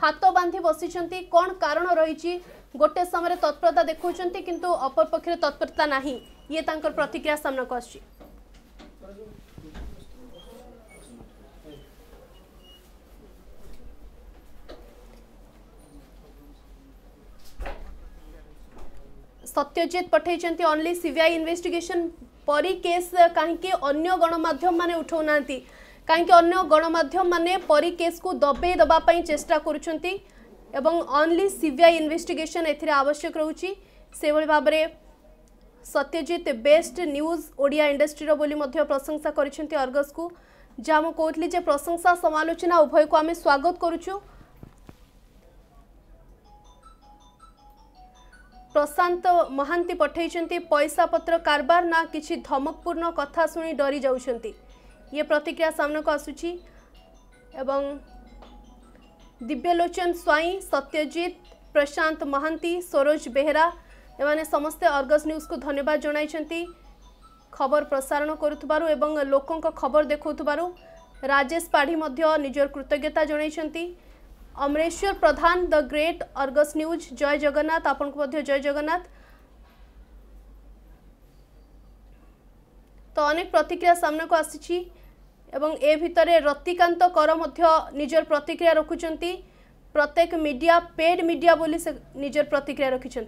हाथ बांधि बसी कौन कारण रही गोटे समय तत्परता देखुं किंतु अपर तत्परता ना ये प्रतिक्रिया सामना को आ सत्यजित पठे ओनली सीबीआई इन्वेस्टिगेशन परी केस कहीं अन्य गणमाध्यम मैंने उठाऊ କାହିଁକି ଅନ୍ୟ ଗଣମାଧ୍ୟମମାନେ ପରୀ କେସ୍କୁ ଦବେଇ ଦେବା ପାଇଁ ଚେଷ୍ଟା କରୁଛନ୍ତି ଏବଂ ଅନ୍ଲି ସିବିଆଇ ଇନଭେଷ୍ଟିଗେସନ୍ ଏଥିରେ ଆବଶ୍ୟକ ରହୁଛି ସେଭଳି ଭାବରେ ସତ୍ୟଜିତ ବେଷ୍ଟ ନ୍ୟୁଜ୍ ଓଡ଼ିଆ ଇଣ୍ଡଷ୍ଟ୍ରିର ବୋଲି ମଧ୍ୟ ପ୍ରଶଂସା କରିଛନ୍ତି ଅର୍ଗସକୁ ଯାହା ମୁଁ କହୁଥିଲି ଯେ ପ୍ରଶଂସା ସମାଲୋଚନା ଉଭୟକୁ ଆମେ ସ୍ୱାଗତ କରୁଛୁ ପ୍ରଶାନ୍ତ ମହାନ୍ତି ପଠାଇଛନ୍ତି ପଇସାପତ୍ର କାରବାର ନା କିଛି ଧମକପୂର୍ଣ୍ଣ କଥା ଶୁଣି ଡରି ଯାଉଛନ୍ତି ये प्रतिक्रिया सामनाको आसुଛି ଏବଂ ଦିବ୍ୟଲୋଚନ ସ୍ୱାଇଁ ସତ୍ୟଜିତ ପ୍ରଶାନ୍ତ ମହାନ୍ତି ସରୋଜ ବେହେରା ଏମାନେ ସମସ୍ତେ ଅର୍ଗସ୍ ନ୍ୟୁଜ୍କୁ ଧନ୍ୟବାଦ ଜଣାଇଛନ୍ତି ଖବର ପ୍ରସାରଣ କରୁଥିବାରୁ ଏବଂ ଲୋକଙ୍କ ଖବର ଦେଖାଉଥିବାରୁ ରାଜେଶ ପାଢ଼ୀ ମଧ୍ୟ ନିଜର କୃତଜ୍ଞତା ଜଣାଇଛନ୍ତି Amareswar Pradhan the great Argus news ଜୟ ଜଗନ୍ନାଥ ଆପଣଙ୍କୁ ମଧ୍ୟ ଜୟ ଜଗନ୍ନାଥ তো অনেক প্রতিক্রিয়া সামনাকু আসিছি এবং এ ভিতরে রতিকান্ত কর মধ্য নিজের প্রতিক্রিয়া রাখুন প্রত্যেক মিডিয়া পেড মিডিয়া বলে সে নিজের প্রতিক্রিয়া রাখিছেন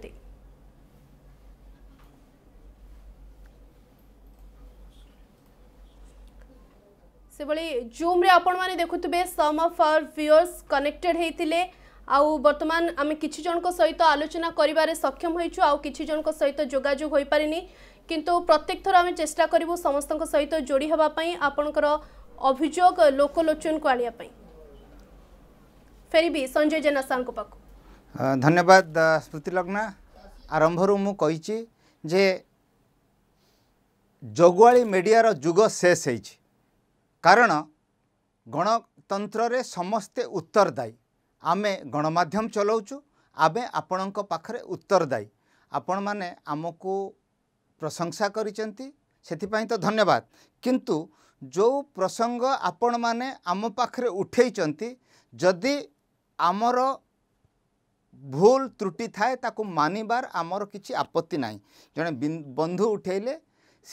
সেভাবে জুম্রে আপনার দেখুবে সম অফ আওয়ার ভিওর্স কনেক্টেড হয়েছে ଆଉ ବର୍ତ୍ତମାନ ଆମେ କିଛି ଜଣଙ୍କ ସହିତ ଆଲୋଚନା କରିବାରେ ସକ୍ଷମ ହୋଇଛୁ ଆଉ କିଛି ଜଣଙ୍କ ସହିତ ଯୋଗାଯୋଗ ହୋଇପାରିନି କିନ୍ତୁ ପ୍ରତ୍ୟେକ ଥର ଆମେ ଚେଷ୍ଟା କରିବୁ ସମସ୍ତଙ୍କ ସହିତ ଯୋଡ଼ି ହେବା ପାଇଁ ଆପଣଙ୍କର ଅଭିଯୋଗ ଲୋକଲୋଚନକୁ ଆଣିବା ପାଇଁ ଫେରିବି ସଞ୍ଜୟ ଜେନା ସାର୍ଙ୍କ ପାଖକୁ ଧନ୍ୟବାଦ ସ୍ମୃତିଲଗ୍ନା ଆରମ୍ଭରୁ ମୁଁ କହିଛି ଯେ ଜଗୁଆଳି ମିଡ଼ିଆର ଯୁଗ ଶେଷ ହେଇଛି କାରଣ ଗଣତନ୍ତ୍ରରେ ସମସ୍ତେ ଉତ୍ତରଦାୟୀ ଆମେ ଗଣମାଧ୍ୟମ ଚଲାଉଛୁ ଆମେ ଆପଣଙ୍କ ପାଖରେ ଉତ୍ତରଦାୟୀ ଆପଣମାନେ ଆମକୁ ପ୍ରଶଂସା କରିଛନ୍ତି ସେଥିପାଇଁ ତ ଧନ୍ୟବାଦ କିନ୍ତୁ ଯେଉଁ ପ୍ରସଙ୍ଗ ଆପଣମାନେ ଆମ ପାଖରେ ଉଠେଇଛନ୍ତି ଯଦି ଆମର ଭୁଲ ତ୍ରୁଟି ଥାଏ ତାକୁ ମାନିବାର ଆମର କିଛି ଆପତ୍ତି ନାହିଁ ଜଣେ ବନ୍ଧୁ ଉଠେଇଲେ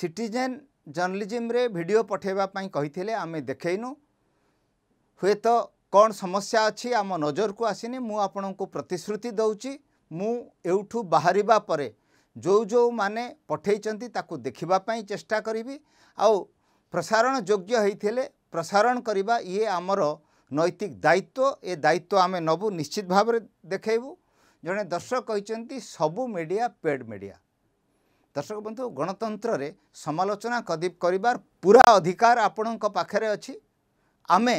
ସିଟିଜେନ୍ ଜର୍ଣ୍ଣାଲିଜିମ୍ରେ ଭିଡ଼ିଓ ପଠାଇବା ପାଇଁ କହିଥିଲେ ଆମେ ଦେଖେଇନୁ ହୁଏତ କ'ଣ ସମସ୍ୟା ଅଛି ଆମ ନଜରକୁ ଆସିନି ମୁଁ ଆପଣଙ୍କୁ ପ୍ରତିଶ୍ରୁତି ଦେଉଛି ମୁଁ ଏଉଠୁ ବାହାରିବା ପରେ ଯେଉଁ ଯେଉଁମାନେ ପଠାଇଛନ୍ତି ତାକୁ ଦେଖିବା ପାଇଁ ଚେଷ୍ଟା କରିବି ଆଉ ପ୍ରସାରଣ ଯୋଗ୍ୟ ହୋଇଥିଲେ ପ୍ରସାରଣ କରିବା ଇଏ ଆମର ନୈତିକ ଦାୟିତ୍ୱ ଏ ଦାୟିତ୍ୱ ଆମେ ନେବୁ ନିଶ୍ଚିତ ଭାବରେ ଦେଖାଇବୁ ଜଣେ ଦର୍ଶକ କହିଛନ୍ତି ସବୁ ମିଡ଼ିଆ ପେଡ୍ ମିଡ଼ିଆ ଦର୍ଶକ ବନ୍ଧୁ ଗଣତନ୍ତ୍ରରେ ସମାଲୋଚନା କରିବାର ପୁରା ଅଧିକାର ଆପଣଙ୍କ ପାଖରେ ଅଛି ଆମେ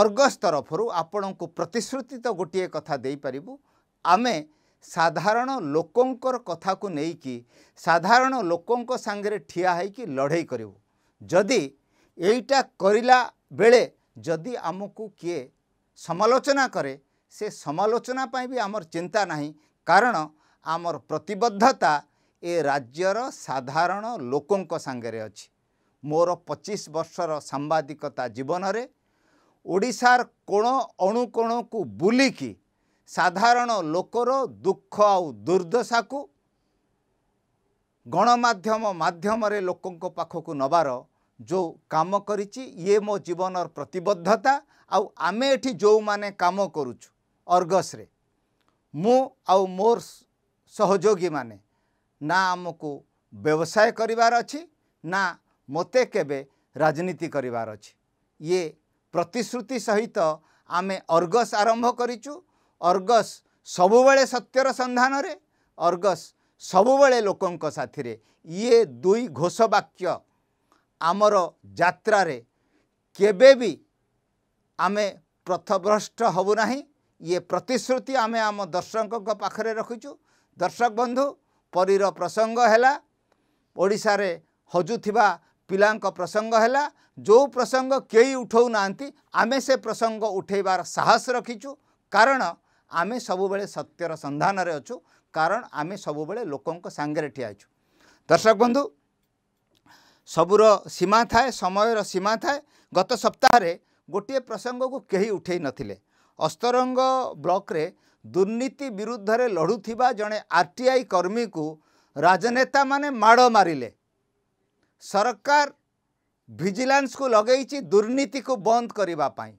ଅର୍ଗସ୍ ତରଫରୁ ଆପଣଙ୍କୁ ପ୍ରତିଶ୍ରୁତି ତ ଗୋଟିଏ କଥା ଦେଇପାରିବୁ ଆମେ ସାଧାରଣ ଲୋକଙ୍କର କଥାକୁ ନେଇକି ସାଧାରଣ ଲୋକଙ୍କ ସାଙ୍ଗରେ ଠିଆ ହୋଇକି ଲଢ଼େଇ କରିବୁ ଯଦି ଏଇଟା କରିଲା ବେଳେ ଯଦି ଆମକୁ କିଏ ସମାଲୋଚନା କରେ ସେ ସମାଲୋଚନା ପାଇଁ ବି ଆମର ଚିନ୍ତା ନାହିଁ କାରଣ ଆମର ପ୍ରତିବଦ୍ଧତା ଏ ରାଜ୍ୟର ସାଧାରଣ ଲୋକଙ୍କ ସାଙ୍ଗରେ ଅଛି ମୋର ପଚିଶ ବର୍ଷର ସାମ୍ବାଦିକତା ଜୀବନରେ ଓଡ଼ିଶାର କୋଣ ଅଣୁକୋଣକୁ ବୁଲିକି ସାଧାରଣ ଲୋକର ଦୁଃଖ ଆଉ ଦୁର୍ଦ୍ଦଶାକୁ ଗଣମାଧ୍ୟମ ମାଧ୍ୟମରେ ଲୋକଙ୍କ ପାଖକୁ ନେବାର ଯେଉଁ କାମ କରିଛି ଇଏ ମୋ ଜୀବନର ପ୍ରତିବଦ୍ଧତା ଆଉ ଆମେ ଏଠି ଯେଉଁମାନେ କାମ କରୁଛୁ ଅର୍ଗସରେ ମୁଁ ଆଉ ମୋର ସହଯୋଗୀମାନେ ନା ଆମକୁ ବ୍ୟବସାୟ କରିବାର ଅଛି ନା ମୋତେ କେବେ ରାଜନୀତି କରିବାର ଅଛି ଇଏ ପ୍ରତିଶ୍ରୁତି ସହିତ ଆମେ ଅର୍ଗସ୍ ଆରମ୍ଭ କରିଛୁ ଅର୍ଗସ୍ ସବୁବେଳେ ସତ୍ୟର ସନ୍ଧାନରେ ଅର୍ଗସ୍ ସବୁବେଳେ ଲୋକଙ୍କ ସାଥିରେ ଇଏ ଦୁଇ ଘୋଷ ବାକ୍ୟ ଆମର ଯାତ୍ରାରେ କେବେ ବି ଆମେ ପ୍ରଥଭ୍ରଷ୍ଟ ହେବୁ ନାହିଁ ଇଏ ପ୍ରତିଶ୍ରୁତି ଆମେ ଆମ ଦର୍ଶକଙ୍କ ପାଖରେ ରଖିଛୁ ଦର୍ଶକ ବନ୍ଧୁ ପରୀର ପ୍ରସଙ୍ଗ ହେଲା ଓଡ଼ିଶାରେ ହଜୁଥିବା ପିଲାଙ୍କ ପ୍ରସଙ୍ଗ ହେଲା ଯେଉଁ ପ୍ରସଙ୍ଗ କେହି ଉଠାଉନାହାନ୍ତି ଆମେ ସେ ପ୍ରସଙ୍ଗ ଉଠାଇବାର ସାହସ ରଖିଛୁ କାରଣ ଆମେ ସବୁବେଳେ ସତ୍ୟର ସନ୍ଧାନରେ ଅଛୁ କାରଣ ଆମେ ସବୁବେଳେ ଲୋକଙ୍କ ସାଙ୍ଗରେ ଠିଆ ହେଇଛୁ ଦର୍ଶକ ବନ୍ଧୁ ସବୁର ସୀମା ଥାଏ ସମୟର ସୀମା ଥାଏ ଗତ ସପ୍ତାହରେ ଗୋଟିଏ ପ୍ରସଙ୍ଗକୁ କେହି ଉଠାଇନଥିଲେ ଅସ୍ତରଙ୍ଗ ବ୍ଲକରେ ଦୁର୍ନୀତି ବିରୁଦ୍ଧରେ ଲଢ଼ୁଥିବା ଜଣେ ଆର୍ ଟି ଆଇ କର୍ମୀକୁ ରାଜନେତାମାନେ ମାଡ଼ ମାରିଲେ ସରକାର ଭିଜିଲାନ୍ସକୁ ଲଗେଇଛି ଦୁର୍ନୀତିକୁ ବନ୍ଦ କରିବା ପାଇଁ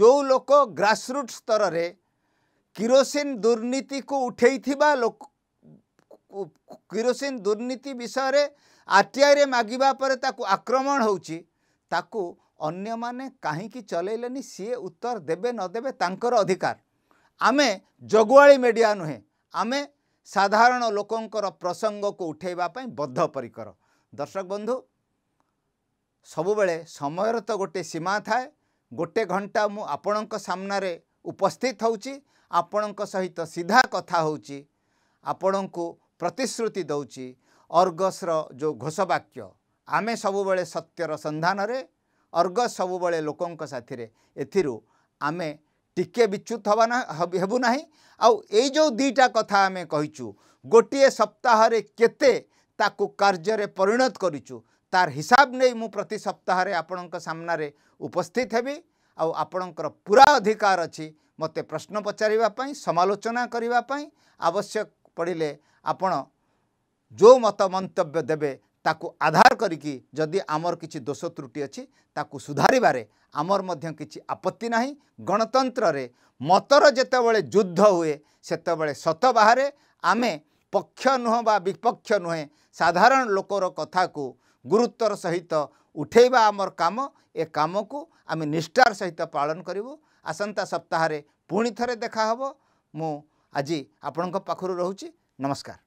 ଯେଉଁ ଲୋକ ଗ୍ରାସରୁଟ୍ ସ୍ତରରେ କିରୋସିନ ଦୁର୍ନୀତିକୁ ଉଠେଇଥିବା ଲୋକ କିରୋସିନ ଦୁର୍ନୀତି ବିଷୟରେ ଆର୍ଟିଆଇରେ ମାଗିବା ପରେ ତାକୁ ଆକ୍ରମଣ ହେଉଛି ତାକୁ ଅନ୍ୟମାନେ କାହିଁକି ଚଲେଇଲେନି ସିଏ ଉତ୍ତର ଦେବେ ନ ଦେବେ ତାଙ୍କର ଅଧିକାର ଆମେ ଜଗୁଆଳି ମିଡ଼ିଆ ନୁହେଁ ଆମେ ସାଧାରଣ ଲୋକଙ୍କର ପ୍ରସଙ୍ଗକୁ ଉଠେଇବା ପାଇଁ ବଦ୍ଧପରିକର ଦର୍ଶକ ବନ୍ଧୁ ସବୁବେଳେ ସମୟର ତ ଗୋଟେ ସୀମା ଥାଏ ଗୋଟେ ଘଣ୍ଟା ମୁଁ ଆପଣଙ୍କ ସାମ୍ନାରେ ଉପସ୍ଥିତ ହେଉଛି ଆପଣଙ୍କ ସହିତ ସିଧା କଥା ହେଉଛି ଆପଣଙ୍କୁ ପ୍ରତିଶ୍ରୁତି ଦେଉଛି ଅର୍ଗସର ଯେଉଁ ଘୋଷବାକ୍ୟ ଆମେ ସବୁବେଳେ ସତ୍ୟର ସନ୍ଧାନରେ ଅର୍ଗସ ସବୁବେଳେ ଲୋକଙ୍କ ସାଥିରେ ଏଥିରୁ ଆମେ ଟିକେ ବିଚ୍ୟୁତ ହେବା ନା ହେବୁ ନାହିଁ ଆଉ ଏଇ ଯେଉଁ ଦୁଇଟା କଥା ଆମେ କହିଛୁ ଗୋଟିଏ ସପ୍ତାହରେ କେତେ ତାକୁ କାର୍ଯ୍ୟରେ ପରିଣତ କରିଛୁ ତାର ହିସାବ ନେଇ ମୁଁ ପ୍ରତି ସପ୍ତାହରେ ଆପଣଙ୍କ ସାମ୍ନାରେ ଉପସ୍ଥିତ ହେବି ଆଉ ଆପଣଙ୍କର ପୁରା ଅଧିକାର ଅଛି ମୋତେ ପ୍ରଶ୍ନ ପଚାରିବା ପାଇଁ ସମାଲୋଚନା କରିବା ପାଇଁ ଆବଶ୍ୟକ ପଡ଼ିଲେ ଆପଣ ଯେଉଁ ମତ ମନ୍ତବ୍ୟ ଦେବେ ତାକୁ ଆଧାର କରିକି ଯଦି ଆମର କିଛି ଦୋଷ ତ୍ରୁଟି ଅଛି ତାକୁ ସୁଧାରିବାରେ ଆମର ମଧ୍ୟ କିଛି ଆପତ୍ତି ନାହିଁ ଗଣତନ୍ତ୍ରରେ ମତର ଯେତେବେଳେ ଯୁଦ୍ଧ ହୁଏ ସେତେବେଳେ ସତ ବାହାରେ ଆମେ ପକ୍ଷ ନୁହଁ ବା ବିପକ୍ଷ ନୁହେଁ ସାଧାରଣ ଲୋକର କଥାକୁ ଗୁରୁତ୍ୱର ସହିତ ଉଠାଇବା ଆମର କାମ ଏ କାମକୁ ଆମେ ନିଷ୍ଠାର ସହିତ ପାଳନ କରିବୁ ଆସନ୍ତା ସପ୍ତାହରେ ପୁଣି ଥରେ ଦେଖା ହେବ ମୁଁ ଆଜି ଆପଣଙ୍କ ପାଖରୁ ରହୁଛି ନମସ୍କାର